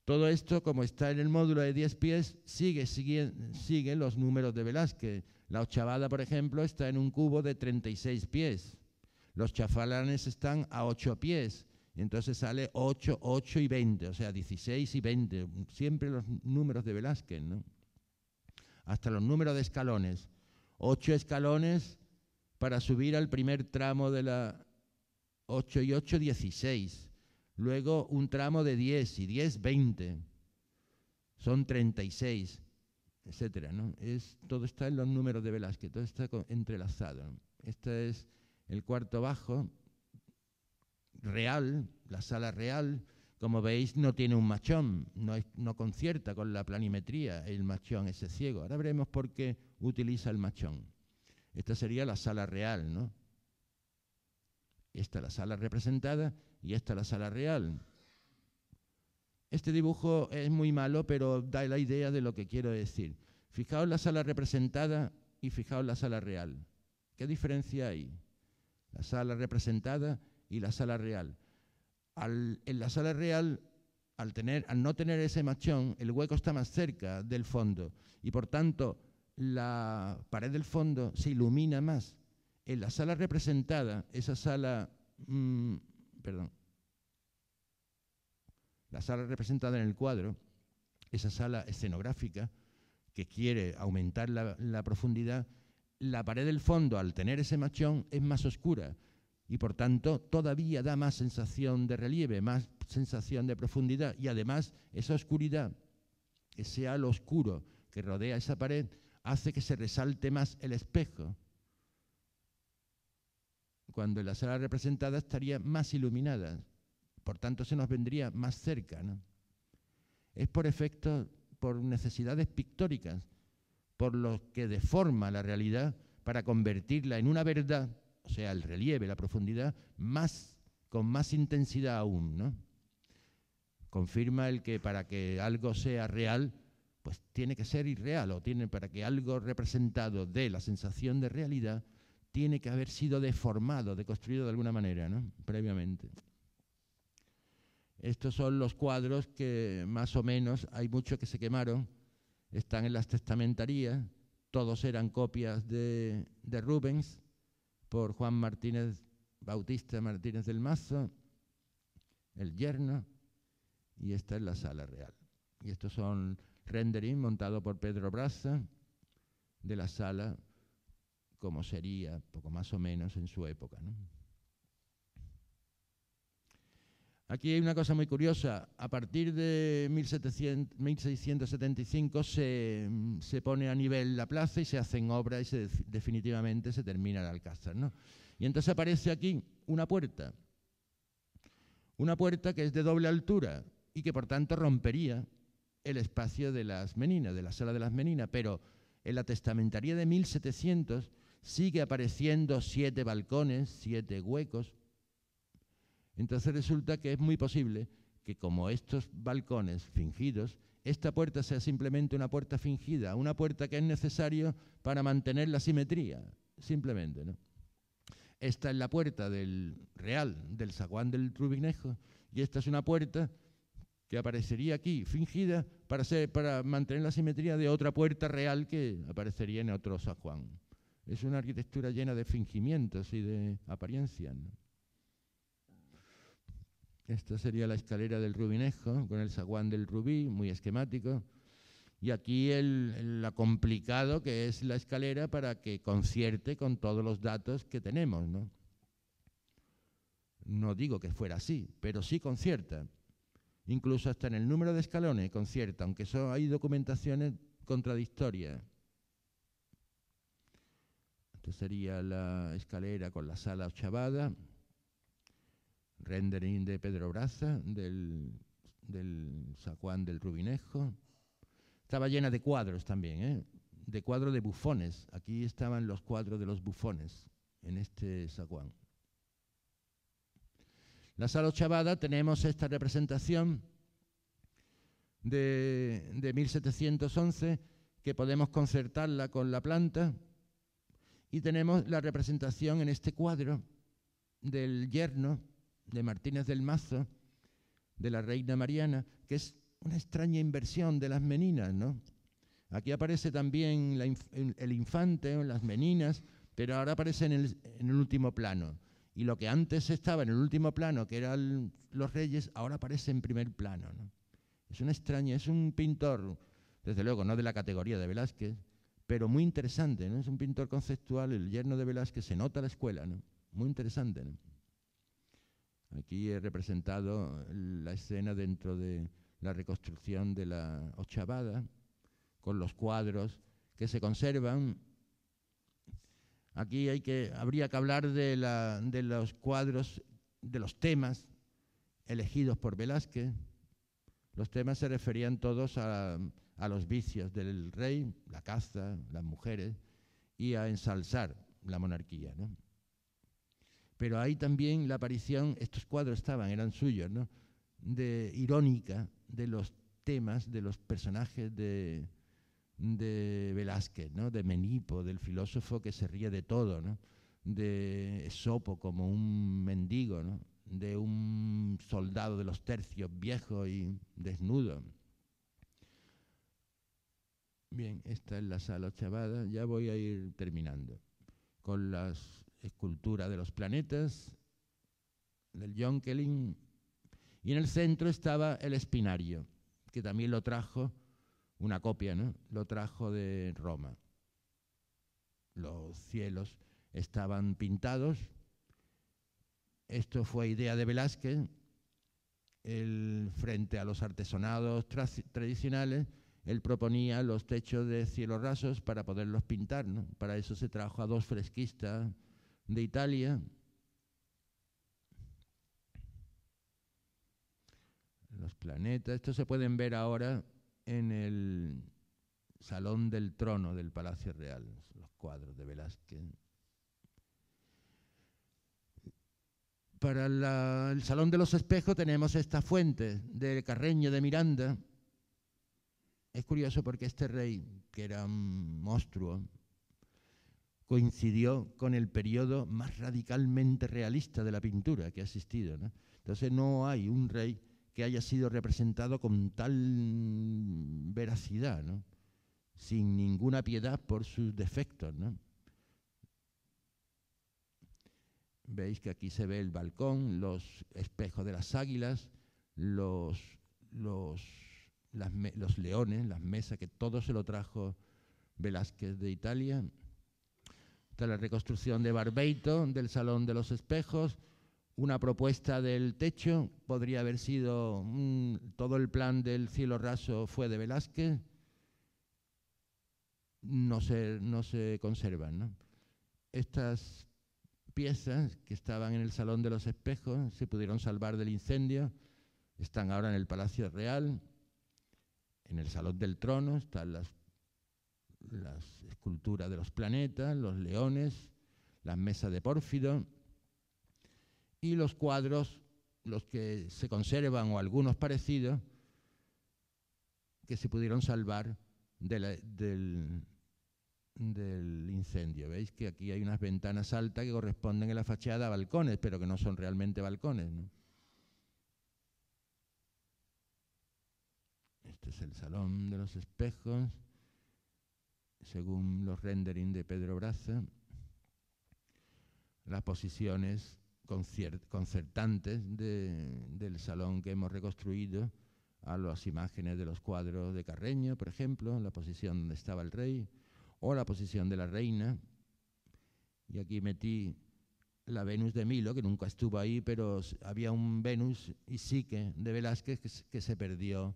Todo esto, como está en el módulo de 10 pies, sigue, sigue, sigue los números de Velázquez. La ochavada, por ejemplo, está en un cubo de 36 pies. Los chafalanes están a 8 pies. Entonces sale 8, 8 y 20, o sea, 16 y 20. Siempre los números de Velázquez, ¿no? Hasta los números de escalones. 8 escalones para subir al primer tramo de la 8 y 8, 16. Luego un tramo de 10 y 10, 20. Son 36, etcétera. ¿no? Es, todo está en los números de Velázquez, todo está entrelazado. Este es el cuarto bajo, real, la sala real. Como veis, no tiene un machón, no, no concierta con la planimetría, el machón ese ciego. Ahora veremos por qué utiliza el machón. Esta sería la sala real, ¿no? Esta la sala representada y esta la sala real. Este dibujo es muy malo, pero da la idea de lo que quiero decir. Fijaos la sala representada y fijaos la sala real. ¿Qué diferencia hay? La sala representada y la sala real. en la sala real, al, tener, al no tener ese machón, el hueco está más cerca del fondo y por tanto la pared del fondo se ilumina más. En la sala representada, esa sala, mm, perdón, la sala representada en el cuadro, esa sala escenográfica que quiere aumentar la, la profundidad, la pared del fondo, al tener ese machón, es más oscura y por tanto todavía da más sensación de relieve, más sensación de profundidad y además esa oscuridad, ese halo oscuro que rodea esa pared, hace que se resalte más el espejo, cuando la sala representada estaría más iluminada, por tanto se nos vendría más cerca. Es por efecto por necesidades pictóricas, por lo que deforma la realidad para convertirla en una verdad, o sea, el relieve, la profundidad, más, con más intensidad aún. ¿no? Confirma el que para que algo sea real pues tiene que ser irreal o tiene para que algo representado de la sensación de realidad, tiene que haber sido deformado, deconstruido de alguna manera, ¿no? previamente. Estos son los cuadros que más o menos, hay muchos que se quemaron, están en las testamentarías, todos eran copias de, de Rubens por Juan Martínez Bautista Martínez del Mazo, el yerno, y esta es la sala real. Y estos son rendering montado por Pedro Braza de la sala como sería, poco más o menos, en su época. Aquí hay una cosa muy curiosa. A partir de 1675 se, pone a nivel la plaza y se hacen obras y definitivamente se termina el alcázar. Y entonces aparece aquí una puerta. Una puerta que es de doble altura y que por tanto rompería el espacio de las meninas, de la sala de las meninas, pero en la testamentaría de 1700 sigue apareciendo siete balcones, siete huecos. Entonces resulta que es muy posible que como estos balcones fingidos, esta puerta sea simplemente una puerta fingida, una puerta que es necesario para mantener la simetría, simplemente, ¿no? Esta es la puerta del Real, del saguán del Rubinejo, y esta es una puerta que aparecería aquí, fingida, para, para mantener la simetría de otra puerta real que aparecería en otro San Es una arquitectura llena de fingimientos y de apariencia Esta sería la escalera del Rubinejo, con el zaguán del Rubí, muy esquemático. Y aquí el, complicado que es la escalera para que concierte con todos los datos que tenemos. No, no digo que fuera así, pero sí concierta, incluso hasta en el número de escalones concierta, aunque son, hay documentaciones contradictorias. Esta sería la escalera con la sala ochavada, rendering de Pedro Braza, del, del Sacuán del Rubinejo. Estaba llena de cuadros también, ¿eh? de cuadros de bufones. Aquí estaban los cuadros de los bufones en este Sacuán la sala ochavada tenemos esta representación de, 1711 que podemos concertarla con la planta y tenemos la representación en este cuadro del yerno de Martínez del Mazo, de la reina Mariana, que es una extraña inversión de las meninas, ¿no? Aquí aparece también el infante o las meninas, pero ahora aparece en en el último plano. Y lo que antes estaba en el último plano, que eran los reyes, ahora aparece en primer plano. Es un extraño, es un pintor, desde luego, no de la categoría de Velázquez, pero muy interesante, Es un pintor conceptual, el yerno de Velázquez, se nota la escuela, Muy interesante, Aquí he representado la escena dentro de la reconstrucción de la ochavada, con los cuadros que se conservan Aquí habría que hablar de, los cuadros, de los temas elegidos por Velázquez. Los temas se referían todos a, los vicios del rey, la caza, las mujeres, y a ensalzar la monarquía. Pero ahí también la aparición, estos cuadros estaban, eran suyos, de irónica de los temas, de los personajes de, de Velázquez, ¿no? de Menipo, del filósofo que se ríe de todo, ¿no? de Sopo como un mendigo, de un soldado de los tercios viejo y desnudo. Bien, esta es la sala Chavada, ya voy a ir terminando con las esculturas de los planetas, del Jonkelin, y en el centro estaba el espinario, que también lo trajo una copia, ¿no? Lo trajo de Roma. Los cielos estaban pintados. Esto fue idea de Velázquez. el frente a los artesonados tradicionales, él proponía los techos de cielos rasos para poderlos pintar. ¿no? Para eso se trajo a dos fresquistas de Italia. Los planetas, estos se pueden ver ahora en el Salón del Trono del Palacio Real, los cuadros de Velázquez. Para el Salón de los Espejos tenemos esta fuente de Carreño de Miranda. Es curioso porque este rey, que era un monstruo, coincidió con el periodo más radicalmente realista de la pintura que ha existido. Entonces no hay un rey que haya sido representado con tal veracidad, sin ninguna piedad por sus defectos. Veis que aquí se ve el balcón, los espejos de las águilas, los, los leones, las mesas, que todo se lo trajo Velázquez de Italia. Está la reconstrucción de Barbeito, del Salón de los Espejos, una propuesta del techo, podría haber sido mm, todo el plan del cielo raso fue de Velázquez, no se, no se conservan. Estas piezas que estaban en el Salón de los Espejos se pudieron salvar del incendio, están ahora en el Palacio Real, en el Salón del Trono están las, las esculturas de los planetas, los leones, las mesas de pórfido y los cuadros, los que se conservan o algunos parecidos, que se pudieron salvar del, incendio. Veis que aquí hay unas ventanas altas que corresponden en la fachada a balcones, pero que no son realmente balcones. Este es el salón de los espejos, según los renderings de Pedro Braza. Las posiciones concertantes del salón que hemos reconstruido a las imágenes de los cuadros de Carreño, por ejemplo, la posición donde estaba el rey o la posición de la reina. Y aquí metí la Venus de Milo, que nunca estuvo ahí, pero había un Venus y Sique de Velázquez que, se perdió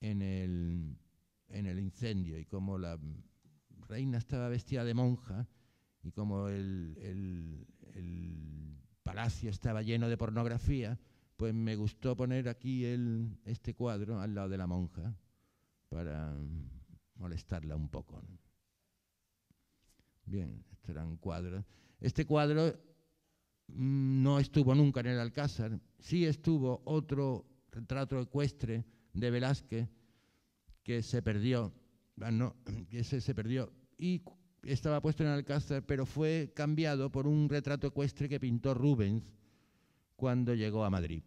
en el, en el incendio y como la reina estaba vestida de monja y como el palacio estaba lleno de pornografía, pues me gustó poner aquí el, este cuadro al lado de la monja para molestarla un poco. Bien, estos cuadros. Este cuadro mm, no estuvo nunca en el Alcázar, sí estuvo otro retrato ecuestre de Velázquez que se perdió, no, ese se perdió, y estaba puesto en Alcázar, pero fue cambiado por un retrato ecuestre que pintó Rubens cuando llegó a Madrid.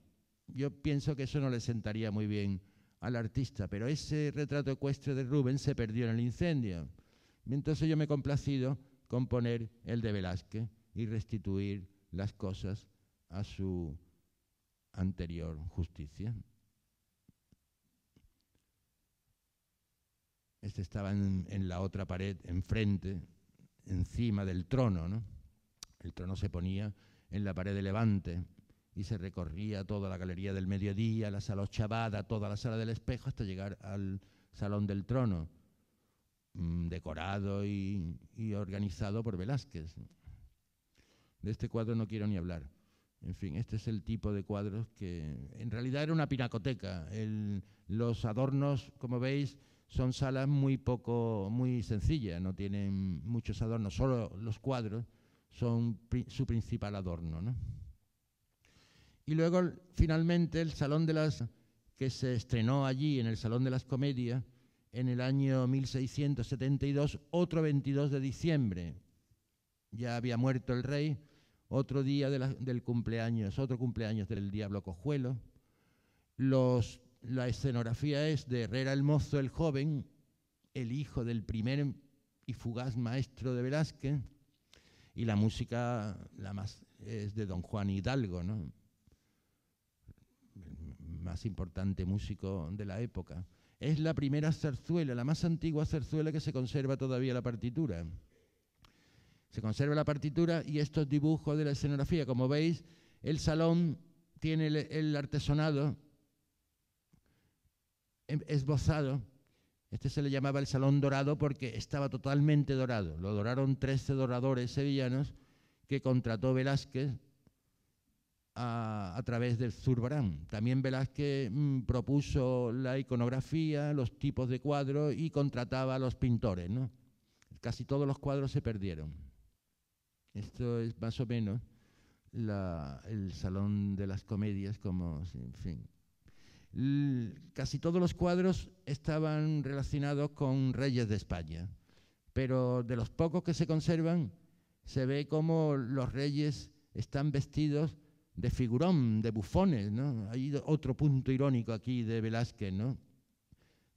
Yo pienso que eso no le sentaría muy bien al artista, pero ese retrato ecuestre de Rubens se perdió en el incendio. Entonces yo me he complacido con poner el de Velázquez y restituir las cosas a su anterior justicia. Este estaba en, la otra pared, enfrente, encima del trono. El trono se ponía en la pared de levante y se recorría toda la galería del mediodía, la sala ochavada, toda la sala del espejo, hasta llegar al salón del trono, mm, decorado y, organizado por Velázquez. De este cuadro no quiero ni hablar. En fin, este es el tipo de cuadros que en realidad era una pinacoteca. los adornos, como veis, son salas muy poco, muy sencillas, no tienen muchos adornos, solo los cuadros son su principal adorno. Y luego, finalmente, el Salón de las, que se estrenó allí en el Salón de las Comedias en el año 1672, otro 22 de diciembre. Ya había muerto el rey, otro día del cumpleaños, otro cumpleaños del Diablo Cojuelo. Los la escenografía es de Herrera el Mozo el Joven, el hijo del primer y fugaz maestro de Velázquez, y la música la más, es de don Juan Hidalgo, ¿no? más importante músico de la época. Es la primera zarzuela, la más antigua zarzuela que se conserva todavía la partitura. Se conserva la partitura y estos dibujos de la escenografía. Como veis, el salón tiene el artesonado Em, esbozado, este se le llamaba el Salón Dorado porque estaba totalmente dorado. Lo doraron 13 doradores sevillanos que contrató Velázquez a, través del Zurbarán. También Velázquez mm, propuso la iconografía, los tipos de cuadros y contrataba a los pintores. Casi todos los cuadros se perdieron. Esto es más o menos el Salón de las Comedias, como, en fin, Casi todos los cuadros estaban relacionados con reyes de España, pero de los pocos que se conservan se ve como los reyes están vestidos de figurón, de bufones, Hay otro punto irónico aquí de Velázquez,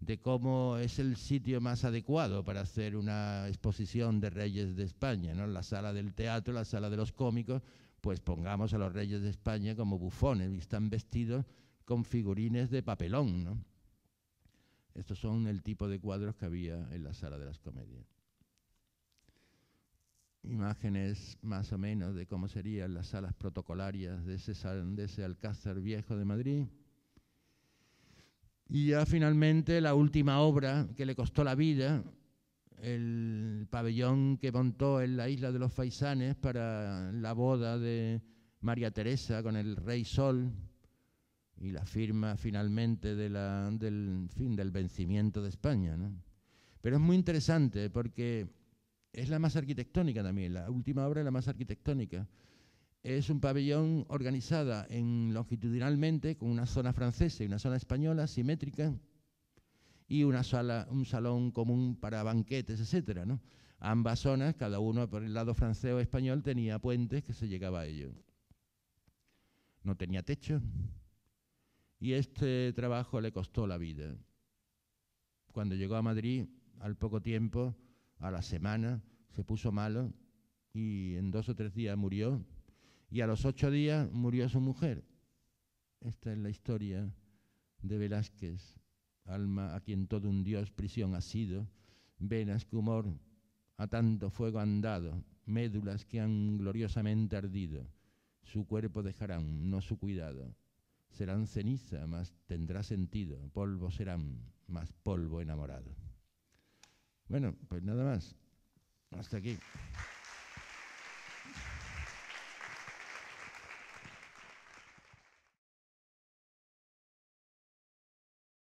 De cómo es el sitio más adecuado para hacer una exposición de reyes de España, ¿no? La sala del teatro, la sala de los cómicos, pues pongamos a los reyes de España como bufones, y están vestidos con figurines de papelón. Estos son el tipo de cuadros que había en la sala de las comedias. Imágenes más o menos de cómo serían las salas protocolarias de ese, de ese Alcázar Viejo de Madrid. Y ya finalmente la última obra que le costó la vida, el pabellón que montó en la isla de los Faisanes para la boda de María Teresa con el rey Sol, y la firma finalmente del, fin, del vencimiento de España. ¿no? Pero es muy interesante porque es la más arquitectónica también, la última obra es la más arquitectónica. Es un pabellón organizada en, longitudinalmente con una zona francesa y una zona española simétrica y una sala, un salón común para banquetes, etcétera, Ambas zonas, cada uno por el lado francés o español, tenía puentes que se llegaba a ellos. No tenía techo, y este trabajo le costó la vida. Cuando llegó a Madrid, al poco tiempo, a la semana, se puso malo y en dos o tres días murió. Y a los ocho días murió su mujer. Esta es la historia de Velázquez, alma a quien todo un dios prisión ha sido, venas que humor a tanto fuego han dado, médulas que han gloriosamente ardido. Su cuerpo dejarán, no su cuidado serán ceniza, más tendrá sentido, polvo serán, más polvo enamorado. Bueno, pues nada más. Hasta aquí.